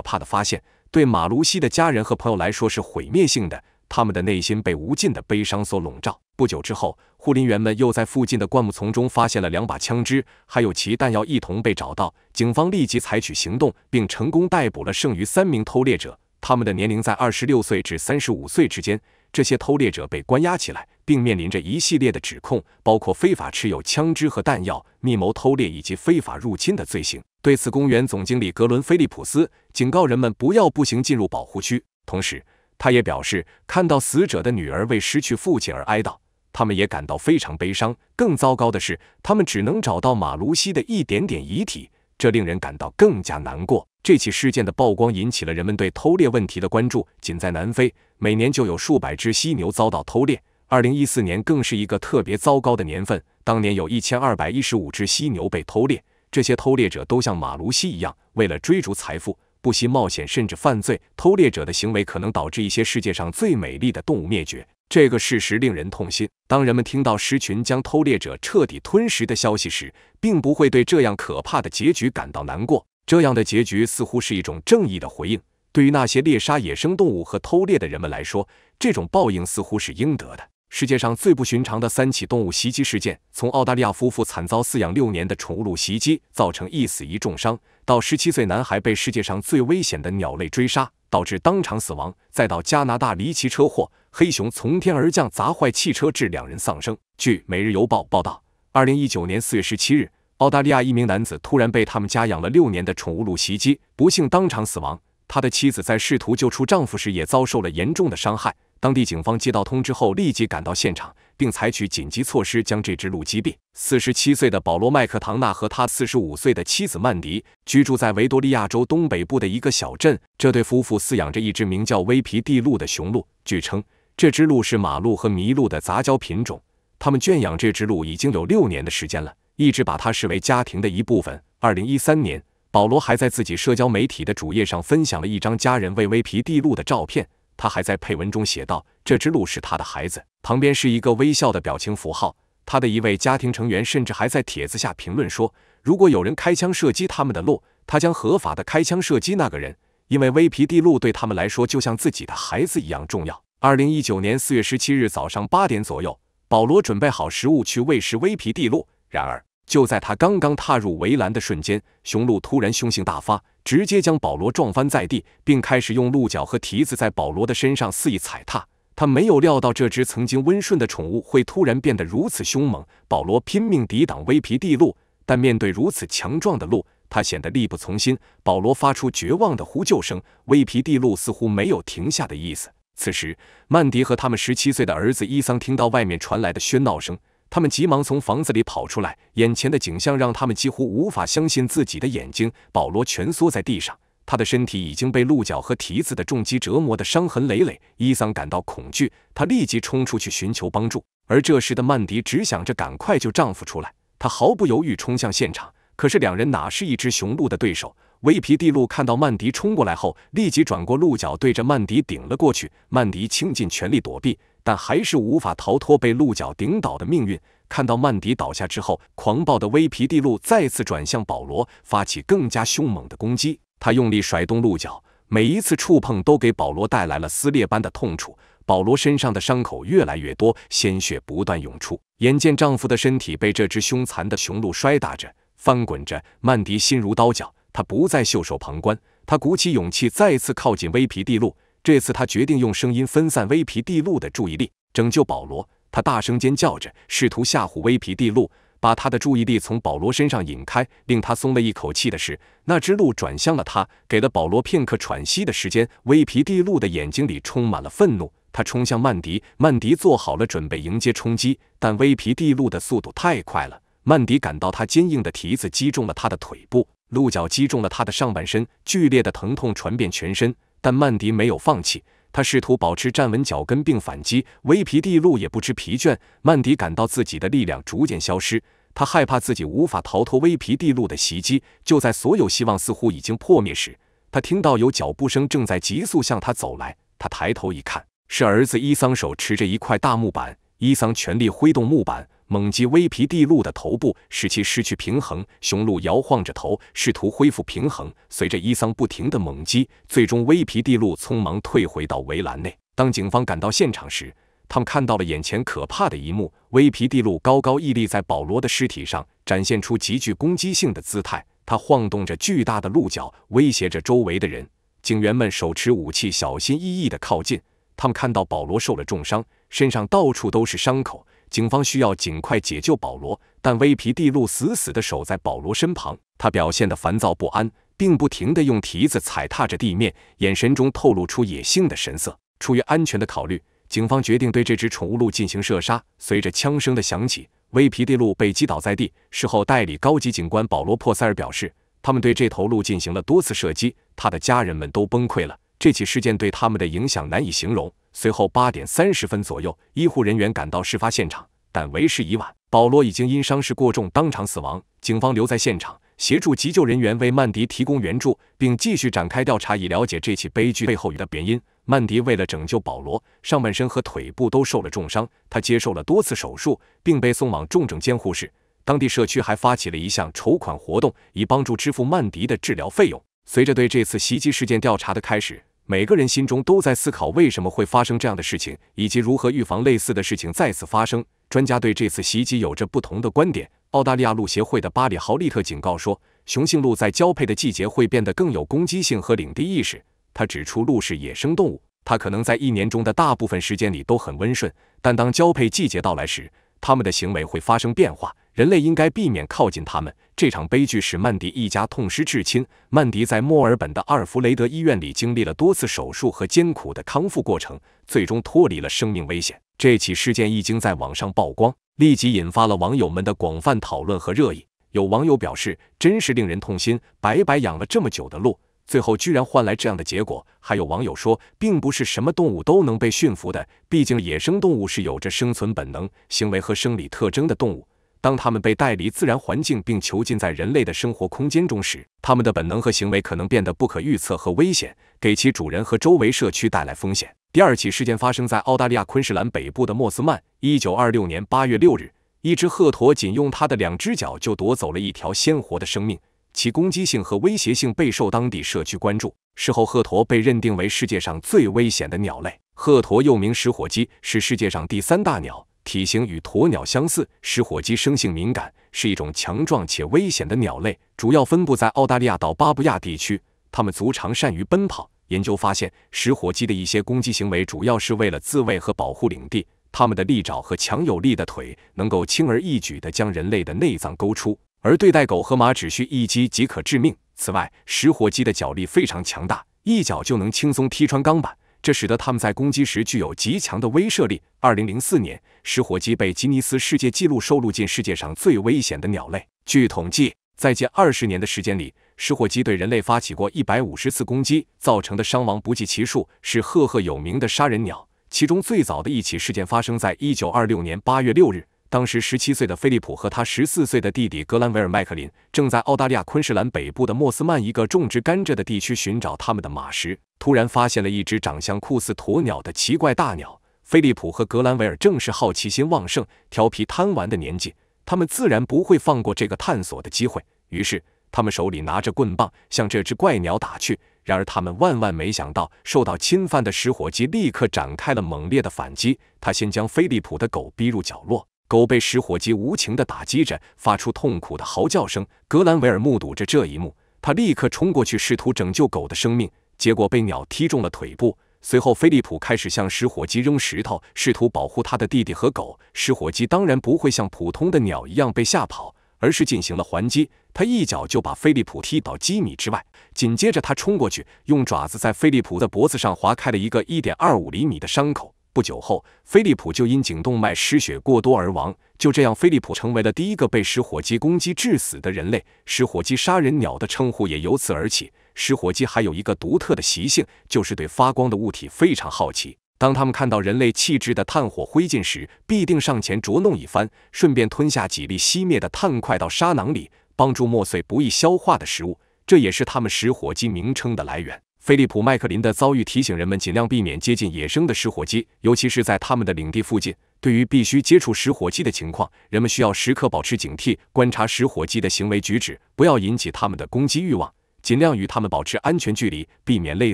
怕的发现对马卢西的家人和朋友来说是毁灭性的，他们的内心被无尽的悲伤所笼罩。不久之后，护林员们又在附近的灌木丛中发现了两把枪支，还有其弹药一同被找到。警方立即采取行动，并成功逮捕了剩余三名偷猎者，他们的年龄在二十六岁至三十五岁之间。这些偷猎者被关押起来，并面临着一系列的指控，包括非法持有枪支和弹药、密谋偷猎以及非法入侵的罪行。对此，公园总经理格伦·菲利普斯警告人们不要步行进入保护区。同时，他也表示看到死者的女儿为失去父亲而哀悼，他们也感到非常悲伤。更糟糕的是，他们只能找到马卢西的一点点遗体，这令人感到更加难过。这起事件的曝光引起了人们对偷猎问题的关注。仅在南非，每年就有数百只犀牛遭到偷猎。2014年更是一个特别糟糕的年份，当年有一千二百一十五只犀牛被偷猎。这些偷猎者都像马卢西一样，为了追逐财富，不惜冒险甚至犯罪。偷猎者的行为可能导致一些世界上最美丽的动物灭绝，这个事实令人痛心。当人们听到狮群将偷猎者彻底吞食的消息时，并不会对这样可怕的结局感到难过。这样的结局似乎是一种正义的回应。对于那些猎杀野生动物和偷猎的人们来说，这种报应似乎是应得的。世界上最不寻常的三起动物袭击事件：从澳大利亚夫妇惨遭饲养六年的宠物鹿袭击，造成一死一重伤；到十七岁男孩被世界上最危险的鸟类追杀，导致当场死亡；再到加拿大离奇车祸，黑熊从天而降砸坏汽车，致两人丧生。据《每日邮报》报道，二零一九年四月十七日。澳大利亚一名男子突然被他们家养了六年的宠物鹿袭击，不幸当场死亡。他的妻子在试图救出丈夫时也遭受了严重的伤害。当地警方接到通知后，立即赶到现场，并采取紧急措施将这只鹿击毙。四十七岁的保罗·麦克唐纳和他四十五岁的妻子曼迪居住在维多利亚州东北部的一个小镇。这对夫妇饲养着一只名叫威皮蒂鹿的雄鹿。据称，这只鹿是马鹿和麋鹿的杂交品种。他们圈养这只鹿已经有六年的时间了。一直把他视为家庭的一部分。二零一三年，保罗还在自己社交媒体的主页上分享了一张家人为威皮蒂鹿的照片。他还在配文中写道：“这只鹿是他的孩子。”旁边是一个微笑的表情符号。他的一位家庭成员甚至还在帖子下评论说：“如果有人开枪射击他们的鹿，他将合法的开枪射击那个人，因为威皮蒂鹿对他们来说就像自己的孩子一样重要。”二零一九年四月十七日早上八点左右，保罗准备好食物去喂食威皮蒂鹿，然而。就在他刚刚踏入围栏的瞬间，雄鹿突然凶性大发，直接将保罗撞翻在地，并开始用鹿角和蹄子在保罗的身上肆意踩踏。他没有料到这只曾经温顺的宠物会突然变得如此凶猛。保罗拼命抵挡威皮地鹿，但面对如此强壮的鹿，他显得力不从心。保罗发出绝望的呼救声，威皮地鹿似乎没有停下的意思。此时，曼迪和他们十七岁的儿子伊桑听到外面传来的喧闹声。他们急忙从房子里跑出来，眼前的景象让他们几乎无法相信自己的眼睛。保罗蜷缩在地上，他的身体已经被鹿角和蹄子的重击折磨得伤痕累累。伊桑感到恐惧，他立即冲出去寻求帮助。而这时的曼迪只想着赶快救丈夫出来，她毫不犹豫冲向现场。可是两人哪是一只雄鹿的对手？威皮地鹿看到曼迪冲过来后，立即转过鹿角，对着曼迪顶了过去。曼迪倾尽全力躲避，但还是无法逃脱被鹿角顶倒的命运。看到曼迪倒下之后，狂暴的威皮地鹿再次转向保罗，发起更加凶猛的攻击。他用力甩动鹿角，每一次触碰都给保罗带来了撕裂般的痛楚。保罗身上的伤口越来越多，鲜血不断涌出。眼见丈夫的身体被这只凶残的雄鹿摔打着、翻滚着，曼迪心如刀绞。他不再袖手旁观，他鼓起勇气，再次靠近威皮蒂路。这次，他决定用声音分散威皮蒂路的注意力，拯救保罗。他大声尖叫着，试图吓唬威皮蒂路，把他的注意力从保罗身上引开。令他松了一口气的是，那只鹿转向了他，给了保罗片刻喘息的时间。威皮蒂路的眼睛里充满了愤怒，他冲向曼迪。曼迪做好了准备迎接冲击，但威皮蒂路的速度太快了，曼迪感到他坚硬的蹄子击中了他的腿部。鹿角击中了他的上半身，剧烈的疼痛传遍全身。但曼迪没有放弃，他试图保持站稳脚跟并反击。威皮蒂鹿也不知疲倦，曼迪感到自己的力量逐渐消失，他害怕自己无法逃脱威皮蒂鹿的袭击。就在所有希望似乎已经破灭时，他听到有脚步声正在急速向他走来。他抬头一看，是儿子伊桑手持着一块大木板。伊桑全力挥动木板。猛击威皮地鹿的头部，使其失去平衡。雄鹿摇晃着头，试图恢复平衡。随着伊桑不停的猛击，最终威皮地鹿匆忙退回到围栏内。当警方赶到现场时，他们看到了眼前可怕的一幕：威皮地鹿高高屹立在保罗的尸体上，展现出极具攻击性的姿态。它晃动着巨大的鹿角，威胁着周围的人。警员们手持武器，小心翼翼地靠近。他们看到保罗受了重伤，身上到处都是伤口。警方需要尽快解救保罗，但威皮蒂路死死地守在保罗身旁。他表现得烦躁不安，并不停地用蹄子踩踏着地面，眼神中透露出野性的神色。出于安全的考虑，警方决定对这只宠物鹿进行射杀。随着枪声的响起，威皮蒂路被击倒在地。事后，代理高级警官保罗·珀塞尔表示，他们对这头鹿进行了多次射击，他的家人们都崩溃了。这起事件对他们的影响难以形容。随后八点三十分左右，医护人员赶到事发现场，但为时已晚，保罗已经因伤势过重当场死亡。警方留在现场，协助急救人员为曼迪提供援助，并继续展开调查，以了解这起悲剧背后的原因。曼迪为了拯救保罗，上半身和腿部都受了重伤，他接受了多次手术，并被送往重症监护室。当地社区还发起了一项筹款活动，以帮助支付曼迪的治疗费用。随着对这次袭击事件调查的开始。每个人心中都在思考为什么会发生这样的事情，以及如何预防类似的事情再次发生。专家对这次袭击有着不同的观点。澳大利亚鹿协会的巴里·豪利特警告说，雄性鹿在交配的季节会变得更有攻击性和领地意识。他指出，鹿是野生动物，它可能在一年中的大部分时间里都很温顺，但当交配季节到来时，它们的行为会发生变化。人类应该避免靠近它们。这场悲剧使曼迪一家痛失至亲。曼迪在墨尔本的阿尔弗雷德医院里经历了多次手术和艰苦的康复过程，最终脱离了生命危险。这起事件一经在网上曝光，立即引发了网友们的广泛讨论和热议。有网友表示：“真是令人痛心，白白养了这么久的鹿，最后居然换来这样的结果。”还有网友说：“并不是什么动物都能被驯服的，毕竟野生动物是有着生存本能、行为和生理特征的动物。”当它们被带离自然环境并囚禁在人类的生活空间中时，它们的本能和行为可能变得不可预测和危险，给其主人和周围社区带来风险。第二起事件发生在澳大利亚昆士兰北部的莫斯曼，1926年8月6日，一只鹤鸵仅用它的两只脚就夺走了一条鲜活的生命，其攻击性和威胁性备受当地社区关注。事后，鹤鸵被认定为世界上最危险的鸟类。鹤鸵又名食火鸡，是世界上第三大鸟。体型与鸵鸟相似，食火鸡生性敏感，是一种强壮且危险的鸟类，主要分布在澳大利亚到巴布亚地区。它们足长，善于奔跑。研究发现，食火鸡的一些攻击行为主要是为了自卫和保护领地。它们的利爪和强有力的腿能够轻而易举地将人类的内脏勾出，而对待狗和马只需一击即可致命。此外，食火鸡的脚力非常强大，一脚就能轻松踢穿钢板。这使得它们在攻击时具有极强的威慑力。二零零四年，食火鸡被吉尼斯世界纪录收录进世界上最危险的鸟类。据统计，在近二十年的时间里，食火鸡对人类发起过一百五十次攻击，造成的伤亡不计其数，是赫赫有名的杀人鸟。其中最早的一起事件发生在一九二六年八月六日。当时十七岁的菲利普和他十四岁的弟弟格兰维尔麦克林正在澳大利亚昆士兰北部的莫斯曼一个种植甘蔗的地区寻找他们的马时，突然发现了一只长相酷似鸵鸟的奇怪大鸟。菲利普和格兰维尔正是好奇心旺盛、调皮贪玩的年纪，他们自然不会放过这个探索的机会。于是，他们手里拿着棍棒向这只怪鸟打去。然而，他们万万没想到，受到侵犯的食火鸡立刻展开了猛烈的反击。他先将菲利普的狗逼入角落。狗被食火鸡无情地打击着，发出痛苦的嚎叫声。格兰维尔目睹着这一幕，他立刻冲过去试图拯救狗的生命，结果被鸟踢中了腿部。随后，菲利普开始向食火鸡扔石头，试图保护他的弟弟和狗。食火鸡当然不会像普通的鸟一样被吓跑，而是进行了还击。他一脚就把菲利普踢到几米之外，紧接着他冲过去，用爪子在菲利普的脖子上划开了一个1.25厘米的伤口。不久后，飞利浦就因颈动脉失血过多而亡。就这样，飞利浦成为了第一个被食火鸡攻击致死的人类，食火鸡杀人鸟的称呼也由此而起。食火鸡还有一个独特的习性，就是对发光的物体非常好奇。当它们看到人类弃置的炭火灰烬时，必定上前捉弄一番，顺便吞下几粒熄灭的炭块到沙囊里，帮助磨碎不易消化的食物。这也是它们食火鸡名称的来源。菲利普·麦克林的遭遇提醒人们尽量避免接近野生的食火鸡，尤其是在他们的领地附近。对于必须接触食火鸡的情况，人们需要时刻保持警惕，观察食火鸡的行为举止，不要引起他们的攻击欲望，尽量与他们保持安全距离，避免类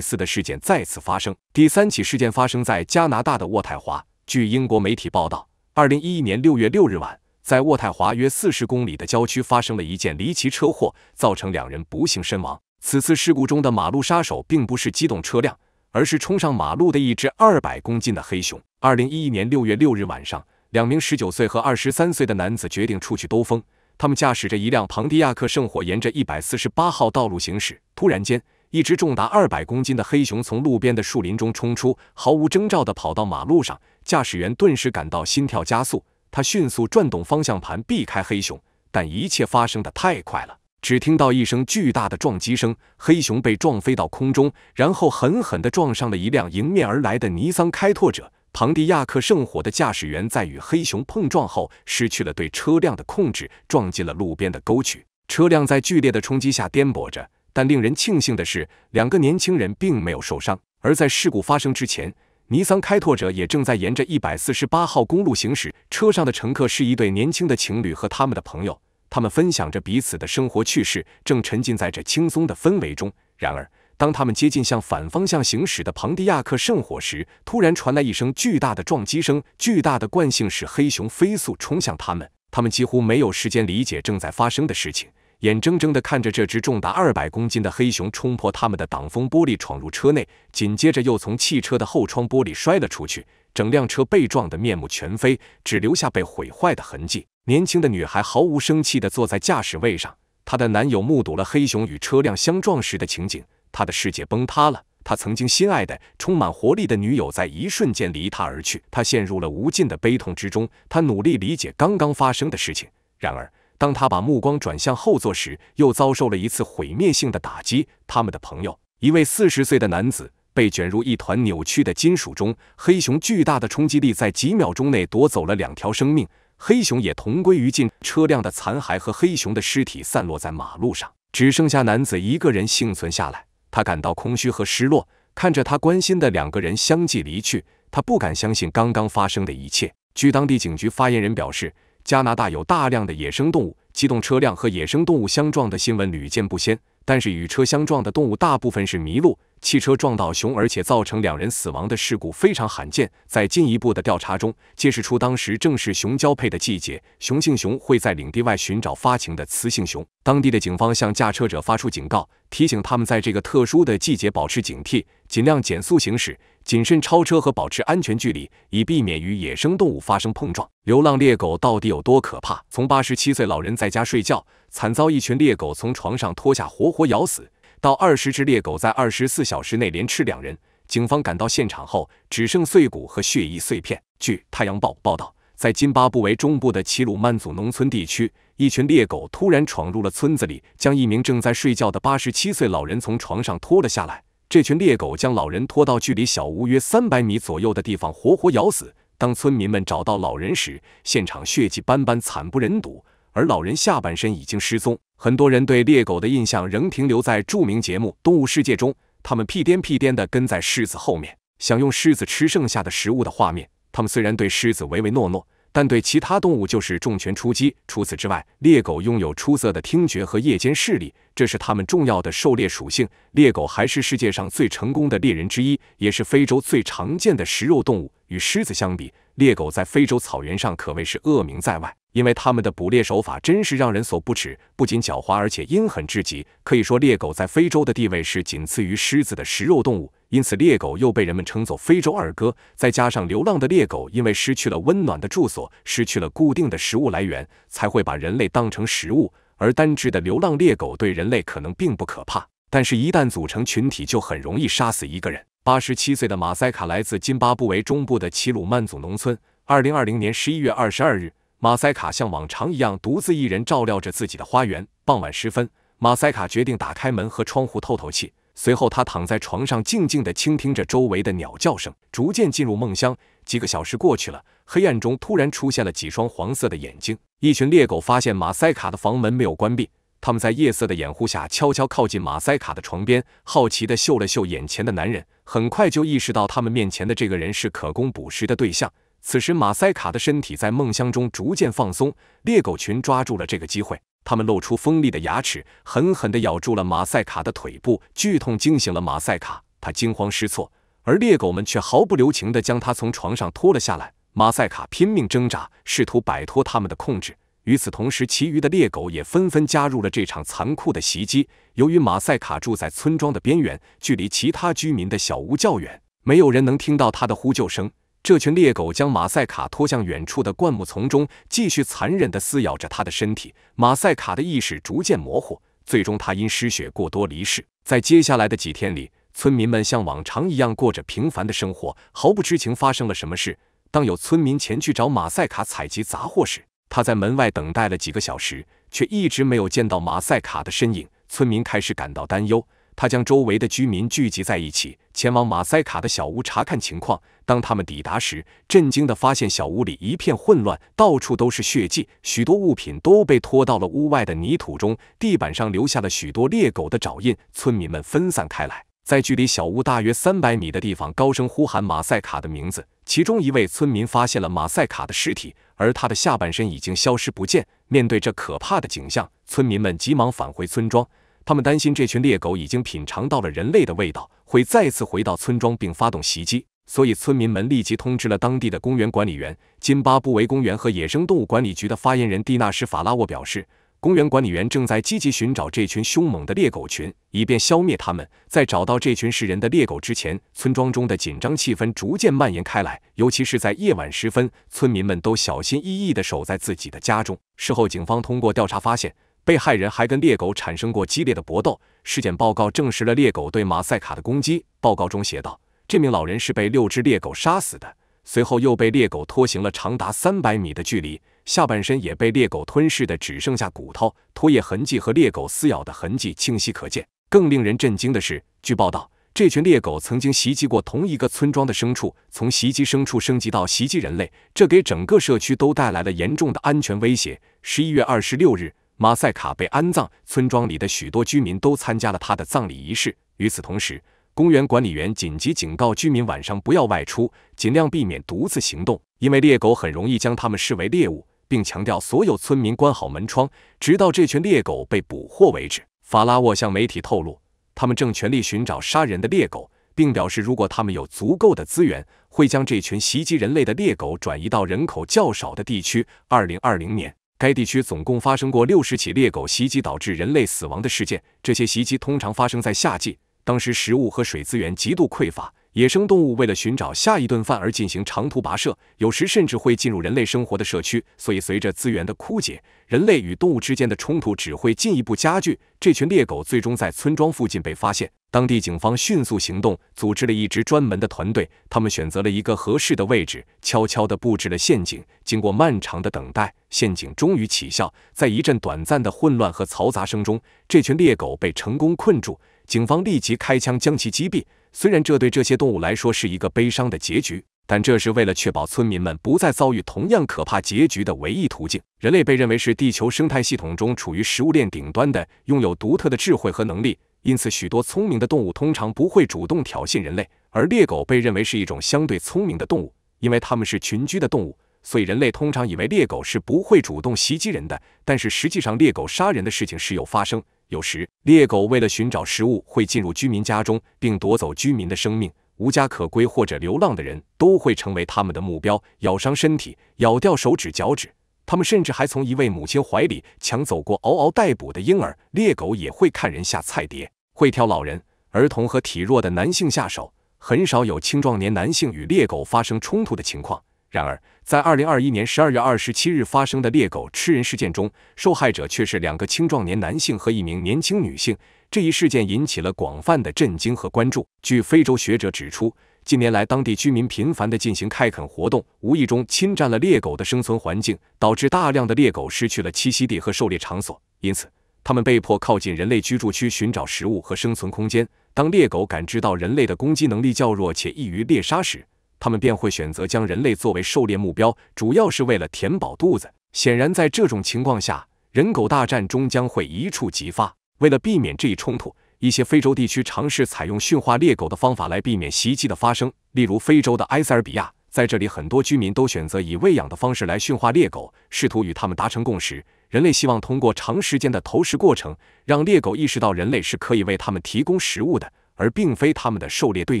似的事件再次发生。第三起事件发生在加拿大的渥太华。据英国媒体报道，二零一一年六月六日晚，在渥太华约四十公里的郊区发生了一件离奇车祸，造成两人不幸身亡。此次事故中的马路杀手并不是机动车辆，而是冲上马路的一只二百公斤的黑熊。二零一一年六月六日晚上，两名十九岁和二十三岁的男子决定出去兜风。他们驾驶着一辆庞蒂亚克圣火，沿着一百四十八号道路行驶。突然间，一只重达二百公斤的黑熊从路边的树林中冲出，毫无征兆地跑到马路上。驾驶员顿时感到心跳加速，他迅速转动方向盘避开黑熊，但一切发生的太快了。只听到一声巨大的撞击声，黑熊被撞飞到空中，然后狠狠地撞上了一辆迎面而来的尼桑开拓者。庞迪亚克圣火的驾驶员在与黑熊碰撞后，失去了对车辆的控制，撞进了路边的沟渠。车辆在剧烈的冲击下颠簸着，但令人庆幸的是，两个年轻人并没有受伤。而在事故发生之前，尼桑开拓者也正在沿着一百四十八号公路行驶，车上的乘客是一对年轻的情侣和他们的朋友。他们分享着彼此的生活趣事，正沉浸在这轻松的氛围中。然而，当他们接近向反方向行驶的庞蒂亚克圣火时，突然传来一声巨大的撞击声。巨大的惯性使黑熊飞速冲向他们，他们几乎没有时间理解正在发生的事情，眼睁睁地看着这只重达二百公斤的黑熊冲破他们的挡风玻璃，闯入车内，紧接着又从汽车的后窗玻璃摔了出去。整辆车被撞得面目全非，只留下被毁坏的痕迹。年轻的女孩毫无生气的坐在驾驶位上，她的男友目睹了黑熊与车辆相撞时的情景，她的世界崩塌了。她曾经心爱的、充满活力的女友在一瞬间离她而去，她陷入了无尽的悲痛之中。她努力理解刚刚发生的事情，然而，当他把目光转向后座时，又遭受了一次毁灭性的打击。他们的朋友，一位四十岁的男子，被卷入一团扭曲的金属中。黑熊巨大的冲击力在几秒钟内夺走了两条生命。黑熊也同归于尽，车辆的残骸和黑熊的尸体散落在马路上，只剩下男子一个人幸存下来。他感到空虚和失落，看着他关心的两个人相继离去，他不敢相信刚刚发生的一切。据当地警局发言人表示，加拿大有大量的野生动物，机动车辆和野生动物相撞的新闻屡见不鲜，但是与车相撞的动物大部分是麋鹿。汽车撞到熊，而且造成两人死亡的事故非常罕见。在进一步的调查中，揭示出当时正是熊交配的季节，雄性熊会在领地外寻找发情的雌性熊。当地的警方向驾车者发出警告，提醒他们在这个特殊的季节保持警惕，尽量减速行驶，谨慎超车和保持安全距离，以避免与野生动物发生碰撞。流浪猎狗到底有多可怕？从八十七岁老人在家睡觉，惨遭一群猎狗从床上拖下，活活咬死。到二十只猎狗在二十四小时内连吃两人。警方赶到现场后，只剩碎骨和血液碎片。据《太阳报》报道，在津巴布韦中部的齐鲁曼祖农村地区，一群猎狗突然闯入了村子里，将一名正在睡觉的八十七岁老人从床上拖了下来。这群猎狗将老人拖到距离小屋约三百米左右的地方，活活咬死。当村民们找到老人时，现场血迹斑斑，惨不忍睹。而老人下半身已经失踪。很多人对猎狗的印象仍停留在著名节目《动物世界》中，他们屁颠屁颠的跟在狮子后面，享用狮子吃剩下的食物的画面。他们虽然对狮子唯唯诺诺，但对其他动物就是重拳出击。除此之外，猎狗拥有出色的听觉和夜间视力，这是它们重要的狩猎属性。猎狗还是世界上最成功的猎人之一，也是非洲最常见的食肉动物。与狮子相比，猎狗在非洲草原上可谓是恶名在外，因为它们的捕猎手法真是让人所不齿，不仅狡猾，而且阴狠至极。可以说，猎狗在非洲的地位是仅次于狮子的食肉动物，因此猎狗又被人们称作“非洲二哥”。再加上流浪的猎狗，因为失去了温暖的住所，失去了固定的食物来源，才会把人类当成食物。而单只的流浪猎狗对人类可能并不可怕，但是，一旦组成群体，就很容易杀死一个人。八十七岁的马塞卡来自津巴布韦中部的奇鲁曼祖农村。二零二零年十一月二十二日，马塞卡像往常一样独自一人照料着自己的花园。傍晚时分，马塞卡决定打开门和窗户透透气。随后，他躺在床上静静地倾听着周围的鸟叫声，逐渐进入梦乡。几个小时过去了，黑暗中突然出现了几双黄色的眼睛。一群猎狗发现马塞卡的房门没有关闭。他们在夜色的掩护下，悄悄靠近马塞卡的床边，好奇地嗅了嗅眼前的男人。很快就意识到，他们面前的这个人是可供捕食的对象。此时，马塞卡的身体在梦乡中逐渐放松，猎狗群抓住了这个机会。他们露出锋利的牙齿，狠狠地咬住了马塞卡的腿部。剧痛惊醒了马塞卡，他惊慌失措，而猎狗们却毫不留情地将他从床上拖了下来。马赛卡拼命挣扎，试图摆脱他们的控制。与此同时，其余的猎狗也纷纷加入了这场残酷的袭击。由于马赛卡住在村庄的边缘，距离其他居民的小屋较远，没有人能听到他的呼救声。这群猎狗将马赛卡拖向远处的灌木丛中，继续残忍地撕咬着他的身体。马赛卡的意识逐渐模糊，最终他因失血过多离世。在接下来的几天里，村民们像往常一样过着平凡的生活，毫不知情发生了什么事。当有村民前去找马赛卡采集杂货时，他在门外等待了几个小时，却一直没有见到马赛卡的身影。村民开始感到担忧。他将周围的居民聚集在一起，前往马赛卡的小屋查看情况。当他们抵达时，震惊的发现小屋里一片混乱，到处都是血迹，许多物品都被拖到了屋外的泥土中。地板上留下了许多猎狗的爪印。村民们分散开来，在距离小屋大约三百米的地方高声呼喊马赛卡的名字。其中一位村民发现了马赛卡的尸体。而他的下半身已经消失不见。面对这可怕的景象，村民们急忙返回村庄。他们担心这群猎狗已经品尝到了人类的味道，会再次回到村庄并发动袭击。所以村民们立即通知了当地的公园管理员。津巴布韦公园和野生动物管理局的发言人蒂纳什法拉沃表示。公园管理员正在积极寻找这群凶猛的猎狗群，以便消灭它们。在找到这群食人的猎狗之前，村庄中的紧张气氛逐渐蔓延开来，尤其是在夜晚时分，村民们都小心翼翼地守在自己的家中。事后，警方通过调查发现，被害人还跟猎狗产生过激烈的搏斗。尸检报告证实了猎狗对马赛卡的攻击。报告中写道：“这名老人是被六只猎狗杀死的，随后又被猎狗拖行了长达三百米的距离。”下半身也被猎狗吞噬的只剩下骨头，唾液痕迹和猎狗撕咬的痕迹清晰可见。更令人震惊的是，据报道，这群猎狗曾经袭击过同一个村庄的牲畜，从袭击牲畜升级到袭击人类，这给整个社区都带来了严重的安全威胁。十一月二十六日，马赛卡被安葬，村庄里的许多居民都参加了他的葬礼仪式。与此同时，公园管理员紧急警告居民晚上不要外出，尽量避免独自行动，因为猎狗很容易将他们视为猎物。并强调所有村民关好门窗，直到这群猎狗被捕获为止。法拉沃向媒体透露，他们正全力寻找杀人的猎狗，并表示如果他们有足够的资源，会将这群袭击人类的猎狗转移到人口较少的地区。二零二零年，该地区总共发生过六十起猎狗袭击导致人类死亡的事件。这些袭击通常发生在夏季，当时食物和水资源极度匮乏。野生动物为了寻找下一顿饭而进行长途跋涉，有时甚至会进入人类生活的社区。所以，随着资源的枯竭，人类与动物之间的冲突只会进一步加剧。这群猎狗最终在村庄附近被发现，当地警方迅速行动，组织了一支专门的团队。他们选择了一个合适的位置，悄悄地布置了陷阱。经过漫长的等待，陷阱终于起效。在一阵短暂的混乱和嘈杂声中，这群猎狗被成功困住。警方立即开枪将其击毙。虽然这对这些动物来说是一个悲伤的结局，但这是为了确保村民们不再遭遇同样可怕结局的唯一途径。人类被认为是地球生态系统中处于食物链顶端的，拥有独特的智慧和能力，因此许多聪明的动物通常不会主动挑衅人类。而猎狗被认为是一种相对聪明的动物，因为它们是群居的动物，所以人类通常以为猎狗是不会主动袭击人的。但是实际上，猎狗杀人的事情时有发生。有时，猎狗为了寻找食物会进入居民家中，并夺走居民的生命。无家可归或者流浪的人都会成为他们的目标，咬伤身体，咬掉手指脚趾。他们甚至还从一位母亲怀里抢走过嗷嗷待哺的婴儿。猎狗也会看人下菜碟，会挑老人、儿童和体弱的男性下手。很少有青壮年男性与猎狗发生冲突的情况。然而，在二零二一年十二月二十七日发生的猎狗吃人事件中，受害者却是两个青壮年男性和一名年轻女性。这一事件引起了广泛的震惊和关注。据非洲学者指出，近年来当地居民频繁地进行开垦活动，无意中侵占了猎狗的生存环境，导致大量的猎狗失去了栖息地和狩猎场所，因此他们被迫靠近人类居住区寻找食物和生存空间。当猎狗感知到人类的攻击能力较弱且易于猎杀时，他们便会选择将人类作为狩猎目标，主要是为了填饱肚子。显然，在这种情况下，人狗大战终将会一触即发。为了避免这一冲突，一些非洲地区尝试采用驯化猎狗的方法来避免袭击的发生。例如，非洲的埃塞俄比亚，在这里，很多居民都选择以喂养的方式来驯化猎狗，试图与他们达成共识。人类希望通过长时间的投食过程，让猎狗意识到人类是可以为他们提供食物的，而并非他们的狩猎对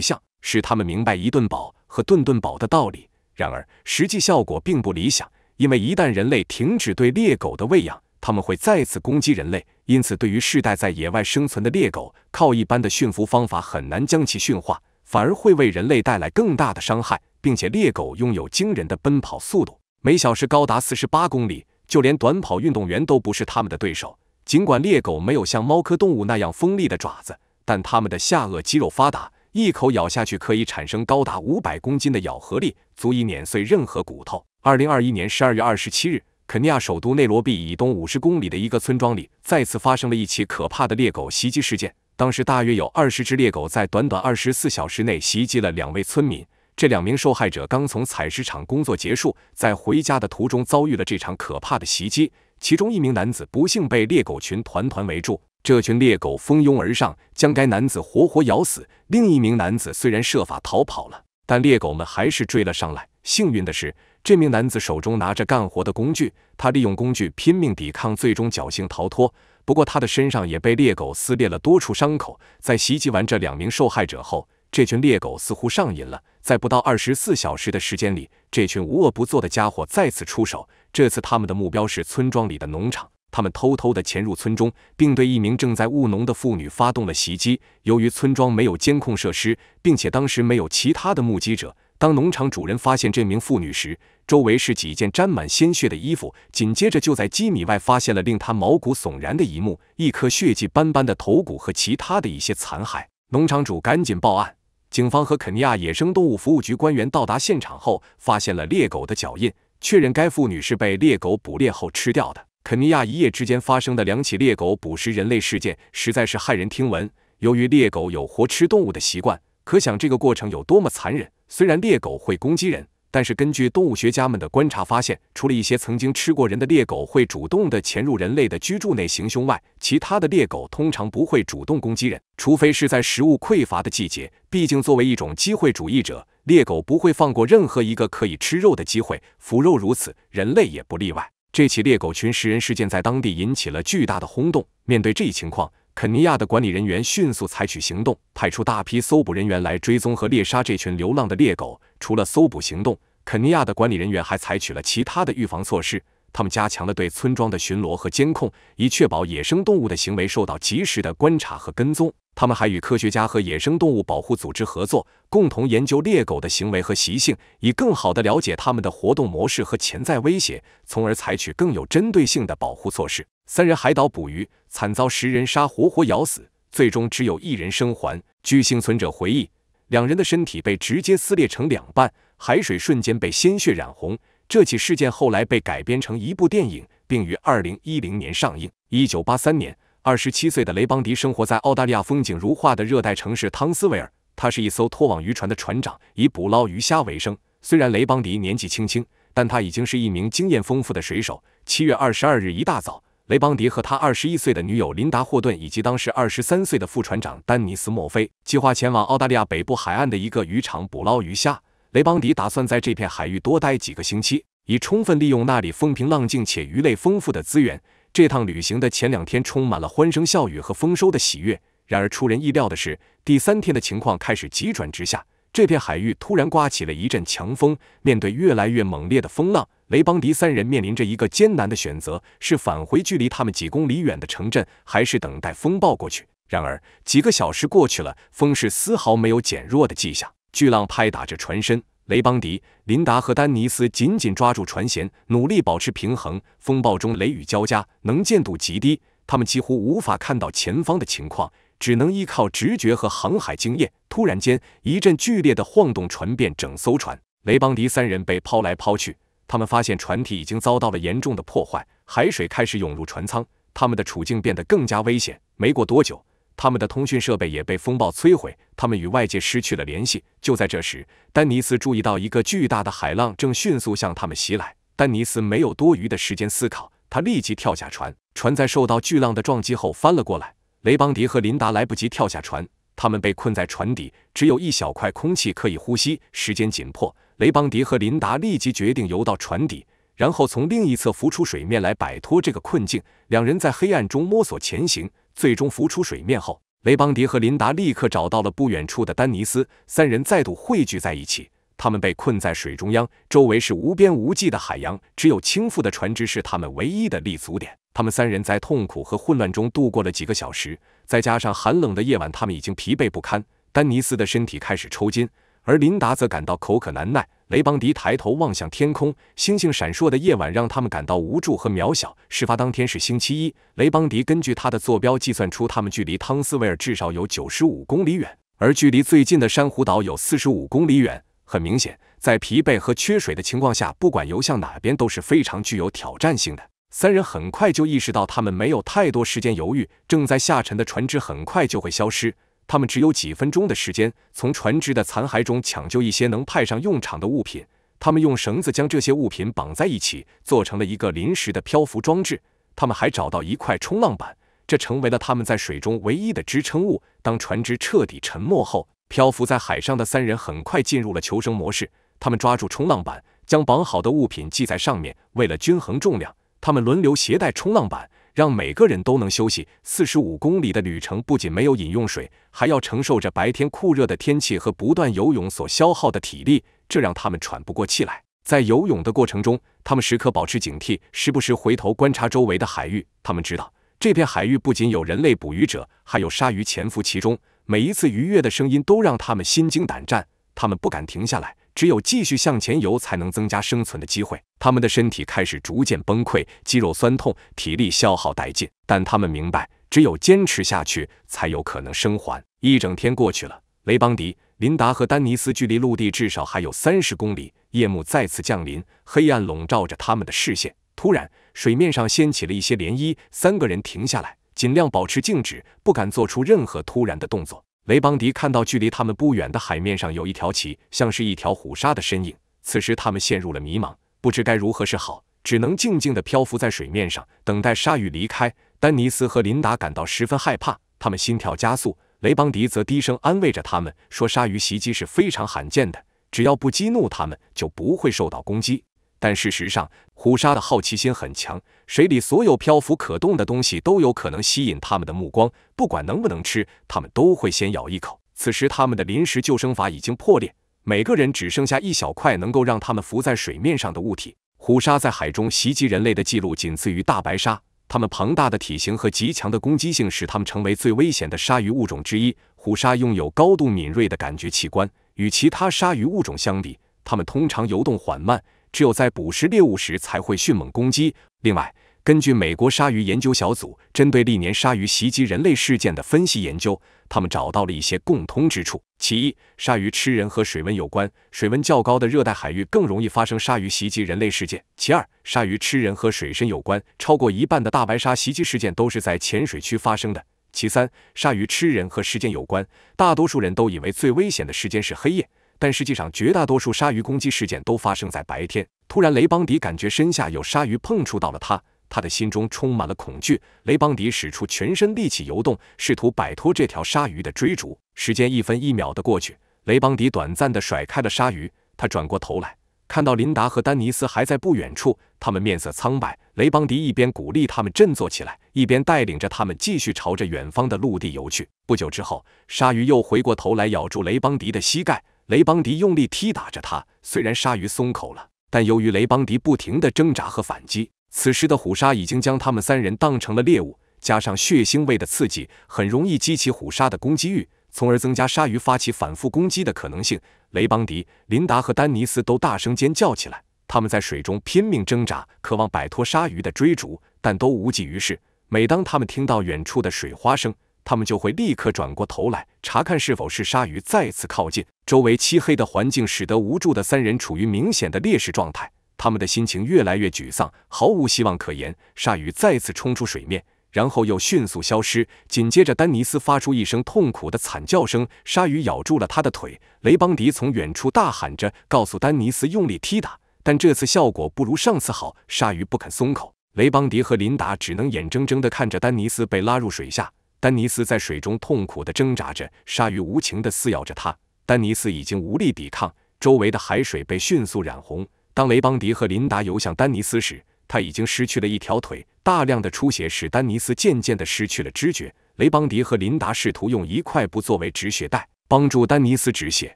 象，使他们明白一顿饱。和顿顿饱的道理，然而实际效果并不理想，因为一旦人类停止对猎狗的喂养，他们会再次攻击人类。因此，对于世代在野外生存的猎狗，靠一般的驯服方法很难将其驯化，反而会为人类带来更大的伤害。并且，猎狗拥有惊人的奔跑速度，每小时高达四十八公里，就连短跑运动员都不是他们的对手。尽管猎狗没有像猫科动物那样锋利的爪子，但它们的下颚肌肉发达。一口咬下去可以产生高达五百公斤的咬合力，足以碾碎任何骨头。二零二一年十二月二十七日，肯尼亚首都内罗毕以东五十公里的一个村庄里，再次发生了一起可怕的猎狗袭击事件。当时大约有二十只猎狗在短短二十四小时内袭击了两位村民。这两名受害者刚从采石场工作结束，在回家的途中遭遇了这场可怕的袭击。其中一名男子不幸被猎狗群团团围住。这群猎狗蜂拥而上，将该男子活活咬死。另一名男子虽然设法逃跑了，但猎狗们还是追了上来。幸运的是，这名男子手中拿着干活的工具，他利用工具拼命抵抗，最终侥幸逃脱。不过，他的身上也被猎狗撕裂了多处伤口。在袭击完这两名受害者后，这群猎狗似乎上瘾了。在不到二十四小时的时间里，这群无恶不作的家伙再次出手。这次，他们的目标是村庄里的农场。他们偷偷地潜入村中，并对一名正在务农的妇女发动了袭击。由于村庄没有监控设施，并且当时没有其他的目击者，当农场主人发现这名妇女时，周围是几件沾满鲜血的衣服。紧接着，就在几米外发现了令他毛骨悚然的一幕：一颗血迹斑斑的头骨和其他的一些残骸。农场主赶紧报案，警方和肯尼亚野生动物服务局官员到达现场后，发现了猎狗的脚印，确认该妇女是被猎狗捕猎后吃掉的。肯尼亚一夜之间发生的两起猎狗捕食人类事件，实在是骇人听闻。由于猎狗有活吃动物的习惯，可想这个过程有多么残忍。虽然猎狗会攻击人，但是根据动物学家们的观察发现，除了一些曾经吃过人的猎狗会主动的潜入人类的居住内行凶外，其他的猎狗通常不会主动攻击人，除非是在食物匮乏的季节。毕竟作为一种机会主义者，猎狗不会放过任何一个可以吃肉的机会，腐肉如此，人类也不例外。这起猎狗群食人事件在当地引起了巨大的轰动。面对这一情况，肯尼亚的管理人员迅速采取行动，派出大批搜捕人员来追踪和猎杀这群流浪的猎狗。除了搜捕行动，肯尼亚的管理人员还采取了其他的预防措施。他们加强了对村庄的巡逻和监控，以确保野生动物的行为受到及时的观察和跟踪。他们还与科学家和野生动物保护组织合作，共同研究猎狗的行为和习性，以更好地了解它们的活动模式和潜在威胁，从而采取更有针对性的保护措施。三人海岛捕鱼，惨遭食人鲨活活咬死，最终只有一人生还。据幸存者回忆，两人的身体被直接撕裂成两半，海水瞬间被鲜血染红。这起事件后来被改编成一部电影，并于二零一零年上映。一九八三年。二十七岁的雷邦迪生活在澳大利亚风景如画的热带城市汤斯维尔。他是一艘拖网渔船的船长，以捕捞鱼虾为生。虽然雷邦迪年纪轻轻，但他已经是一名经验丰富的水手。七月二十二日一大早，雷邦迪和他二十一岁的女友琳达·霍顿以及当时二十三岁的副船长丹尼斯·墨菲计划前往澳大利亚北部海岸的一个渔场捕捞鱼虾。雷邦迪打算在这片海域多待几个星期，以充分利用那里风平浪静且鱼类丰富的资源。这趟旅行的前两天充满了欢声笑语和丰收的喜悦。然而，出人意料的是，第三天的情况开始急转直下。这片海域突然刮起了一阵强风，面对越来越猛烈的风浪，雷邦迪三人面临着一个艰难的选择：是返回距离他们几公里远的城镇，还是等待风暴过去？然而，几个小时过去了，风势丝毫没有减弱的迹象，巨浪拍打着船身。雷邦迪、琳达和丹尼斯紧紧抓住船舷，努力保持平衡。风暴中雷雨交加，能见度极低，他们几乎无法看到前方的情况，只能依靠直觉和航海经验。突然间，一阵剧烈的晃动传遍整艘船，雷邦迪三人被抛来抛去。他们发现船体已经遭到了严重的破坏，海水开始涌入船舱，他们的处境变得更加危险。没过多久，他们的通讯设备也被风暴摧毁，他们与外界失去了联系。就在这时，丹尼斯注意到一个巨大的海浪正迅速向他们袭来。丹尼斯没有多余的时间思考，他立即跳下船。船在受到巨浪的撞击后翻了过来，雷邦迪和琳达来不及跳下船，他们被困在船底，只有一小块空气可以呼吸。时间紧迫，雷邦迪和琳达立即决定游到船底，然后从另一侧浮出水面来摆脱这个困境。两人在黑暗中摸索前行。最终浮出水面后，雷邦迪和琳达立刻找到了不远处的丹尼斯，三人再度汇聚在一起。他们被困在水中央，周围是无边无际的海洋，只有倾覆的船只是他们唯一的立足点。他们三人在痛苦和混乱中度过了几个小时，再加上寒冷的夜晚，他们已经疲惫不堪。丹尼斯的身体开始抽筋。而琳达则感到口渴难耐。雷邦迪抬头望向天空，星星闪烁的夜晚让他们感到无助和渺小。事发当天是星期一，雷邦迪根据他的坐标计算出，他们距离汤斯维尔至少有九十五公里远，而距离最近的珊瑚岛有四十五公里远。很明显，在疲惫和缺水的情况下，不管游向哪边都是非常具有挑战性的。三人很快就意识到，他们没有太多时间犹豫，正在下沉的船只很快就会消失。他们只有几分钟的时间，从船只的残骸中抢救一些能派上用场的物品。他们用绳子将这些物品绑在一起，做成了一个临时的漂浮装置。他们还找到一块冲浪板，这成为了他们在水中唯一的支撑物。当船只彻底沉没后，漂浮在海上的三人很快进入了求生模式。他们抓住冲浪板，将绑好的物品系在上面。为了均衡重量，他们轮流携带冲浪板。让每个人都能休息。四十五公里的旅程不仅没有饮用水，还要承受着白天酷热的天气和不断游泳所消耗的体力，这让他们喘不过气来。在游泳的过程中，他们时刻保持警惕，时不时回头观察周围的海域。他们知道这片海域不仅有人类捕鱼者，还有鲨鱼潜伏其中。每一次鱼跃的声音都让他们心惊胆战，他们不敢停下来。只有继续向前游，才能增加生存的机会。他们的身体开始逐渐崩溃，肌肉酸痛，体力消耗殆尽。但他们明白，只有坚持下去，才有可能生还。一整天过去了，雷邦迪、琳达和丹尼斯距离陆地至少还有三十公里。夜幕再次降临，黑暗笼罩着他们的视线。突然，水面上掀起了一些涟漪，三个人停下来，尽量保持静止，不敢做出任何突然的动作。雷邦迪看到距离他们不远的海面上有一条鳍，像是一条虎鲨的身影。此时他们陷入了迷茫，不知该如何是好，只能静静地漂浮在水面上，等待鲨鱼离开。丹尼斯和琳达感到十分害怕，他们心跳加速。雷邦迪则低声安慰着他们，说鲨鱼袭击是非常罕见的，只要不激怒他们，就不会受到攻击。但事实上，虎鲨的好奇心很强。水里所有漂浮可动的东西都有可能吸引他们的目光，不管能不能吃，他们都会先咬一口。此时，他们的临时救生法已经破裂，每个人只剩下一小块能够让他们浮在水面上的物体。虎鲨在海中袭击人类的记录仅次于大白鲨，它们庞大的体型和极强的攻击性使它们成为最危险的鲨鱼物种之一。虎鲨拥有高度敏锐的感觉器官，与其他鲨鱼物种相比，它们通常游动缓慢。只有在捕食猎物时才会迅猛攻击。另外，根据美国鲨鱼研究小组针对历年鲨鱼袭击人类事件的分析研究，他们找到了一些共通之处。其一，鲨鱼吃人和水温有关，水温较高的热带海域更容易发生鲨鱼袭击人类事件。其二，鲨鱼吃人和水深有关，超过一半的大白鲨袭击事件都是在浅水区发生的。其三，鲨鱼吃人和时间有关，大多数人都以为最危险的时间是黑夜。但实际上，绝大多数鲨鱼攻击事件都发生在白天。突然，雷邦迪感觉身下有鲨鱼碰触到了他，他的心中充满了恐惧。雷邦迪使出全身力气游动，试图摆脱这条鲨鱼的追逐。时间一分一秒的过去，雷邦迪短暂的甩开了鲨鱼，他转过头来，看到琳达和丹尼斯还在不远处，他们面色苍白。雷邦迪一边鼓励他们振作起来，一边带领着他们继续朝着远方的陆地游去。不久之后，鲨鱼又回过头来咬住雷邦迪的膝盖。雷邦迪用力踢打着他，虽然鲨鱼松口了，但由于雷邦迪不停的挣扎和反击，此时的虎鲨已经将他们三人当成了猎物。加上血腥味的刺激，很容易激起虎鲨的攻击欲，从而增加鲨鱼发起反复攻击的可能性。雷邦迪、琳达和丹尼斯都大声尖叫起来，他们在水中拼命挣扎，渴望摆脱鲨鱼的追逐，但都无济于事。每当他们听到远处的水花声，他们就会立刻转过头来查看是否是鲨鱼再次靠近。周围漆黑的环境使得无助的三人处于明显的劣势状态，他们的心情越来越沮丧，毫无希望可言。鲨鱼再次冲出水面，然后又迅速消失。紧接着，丹尼斯发出一声痛苦的惨叫声，鲨鱼咬住了他的腿。雷邦迪从远处大喊着，告诉丹尼斯用力踢打，但这次效果不如上次好，鲨鱼不肯松口。雷邦迪和琳达只能眼睁睁地看着丹尼斯被拉入水下。丹尼斯在水中痛苦地挣扎着，鲨鱼无情地撕咬着他。丹尼斯已经无力抵抗，周围的海水被迅速染红。当雷邦迪和琳达游向丹尼斯时，他已经失去了一条腿，大量的出血使丹尼斯渐渐地失去了知觉。雷邦迪和琳达试图用一块布作为止血带，帮助丹尼斯止血，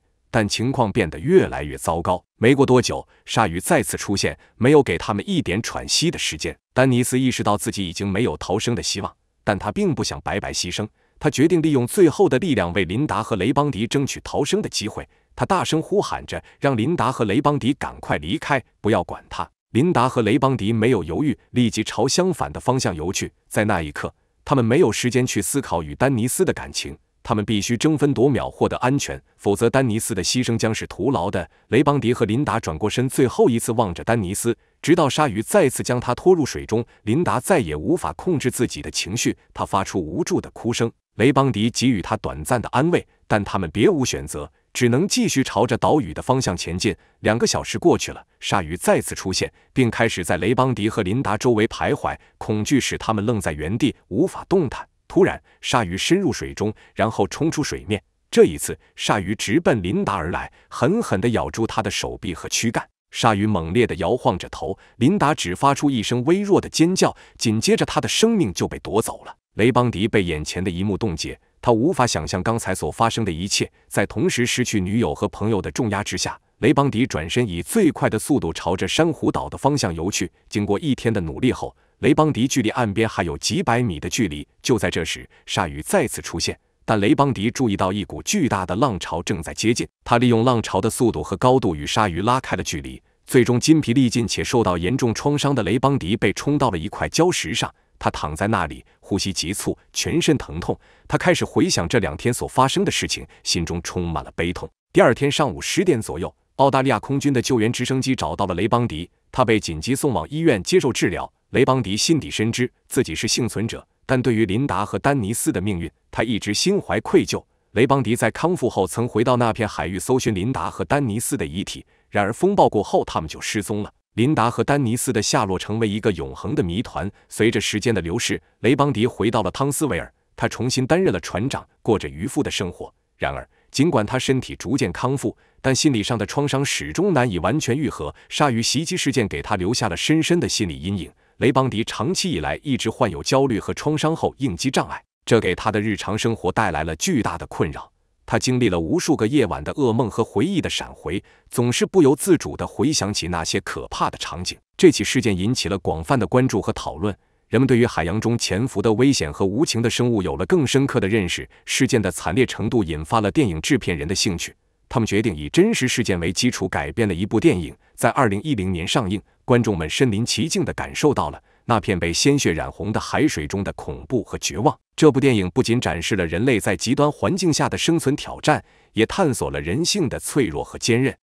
但情况变得越来越糟糕。没过多久，鲨鱼再次出现，没有给他们一点喘息的时间。丹尼斯意识到自己已经没有逃生的希望。但他并不想白白牺牲，他决定利用最后的力量为琳达和雷邦迪争取逃生的机会。他大声呼喊着，让琳达和雷邦迪赶快离开，不要管他。琳达和雷邦迪没有犹豫，立即朝相反的方向游去。在那一刻，他们没有时间去思考与丹尼斯的感情，他们必须争分夺秒获得安全，否则丹尼斯的牺牲将是徒劳的。雷邦迪和琳达转过身，最后一次望着丹尼斯。直到鲨鱼再次将他拖入水中，琳达再也无法控制自己的情绪，她发出无助的哭声。雷邦迪给予他短暂的安慰，但他们别无选择，只能继续朝着岛屿的方向前进。两个小时过去了，鲨鱼再次出现，并开始在雷邦迪和琳达周围徘徊。恐惧使他们愣在原地，无法动弹。突然，鲨鱼深入水中，然后冲出水面。这一次，鲨鱼直奔琳达而来，狠狠地咬住他的手臂和躯干。鲨鱼猛烈地摇晃着头，琳达只发出一声微弱的尖叫，紧接着她的生命就被夺走了。雷邦迪被眼前的一幕冻结，他无法想象刚才所发生的一切。在同时失去女友和朋友的重压之下，雷邦迪转身以最快的速度朝着珊瑚岛的方向游去。经过一天的努力后，雷邦迪距离岸边还有几百米的距离。就在这时，鲨鱼再次出现。但雷邦迪注意到一股巨大的浪潮正在接近，他利用浪潮的速度和高度与鲨鱼拉开了距离。最终筋疲力尽且受到严重创伤的雷邦迪被冲到了一块礁石上，他躺在那里，呼吸急促，全身疼痛。他开始回想这两天所发生的事情，心中充满了悲痛。第二天上午十点左右，澳大利亚空军的救援直升机找到了雷邦迪，他被紧急送往医院接受治疗。雷邦迪心底深知自己是幸存者。但对于琳达和丹尼斯的命运，他一直心怀愧疚。雷邦迪在康复后，曾回到那片海域搜寻琳达和丹尼斯的遗体，然而风暴过后，他们就失踪了。琳达和丹尼斯的下落成为一个永恒的谜团。随着时间的流逝，雷邦迪回到了汤斯维尔，他重新担任了船长，过着渔夫的生活。然而，尽管他身体逐渐康复，但心理上的创伤始终难以完全愈合。鲨鱼袭击事件给他留下了深深的心理阴影。雷邦迪长期以来一直患有焦虑和创伤后应激障碍，这给他的日常生活带来了巨大的困扰。他经历了无数个夜晚的噩梦和回忆的闪回，总是不由自主地回想起那些可怕的场景。这起事件引起了广泛的关注和讨论，人们对于海洋中潜伏的危险和无情的生物有了更深刻的认识。事件的惨烈程度引发了电影制片人的兴趣，他们决定以真实事件为基础改编了一部电影，在二零一零年上映。观众们身临其境地感受到了那片被鲜血染红的海水中的恐怖和绝望。这部电影不仅展示了人类在极端环境下的生存挑战，也探索了人性的脆弱和坚韧。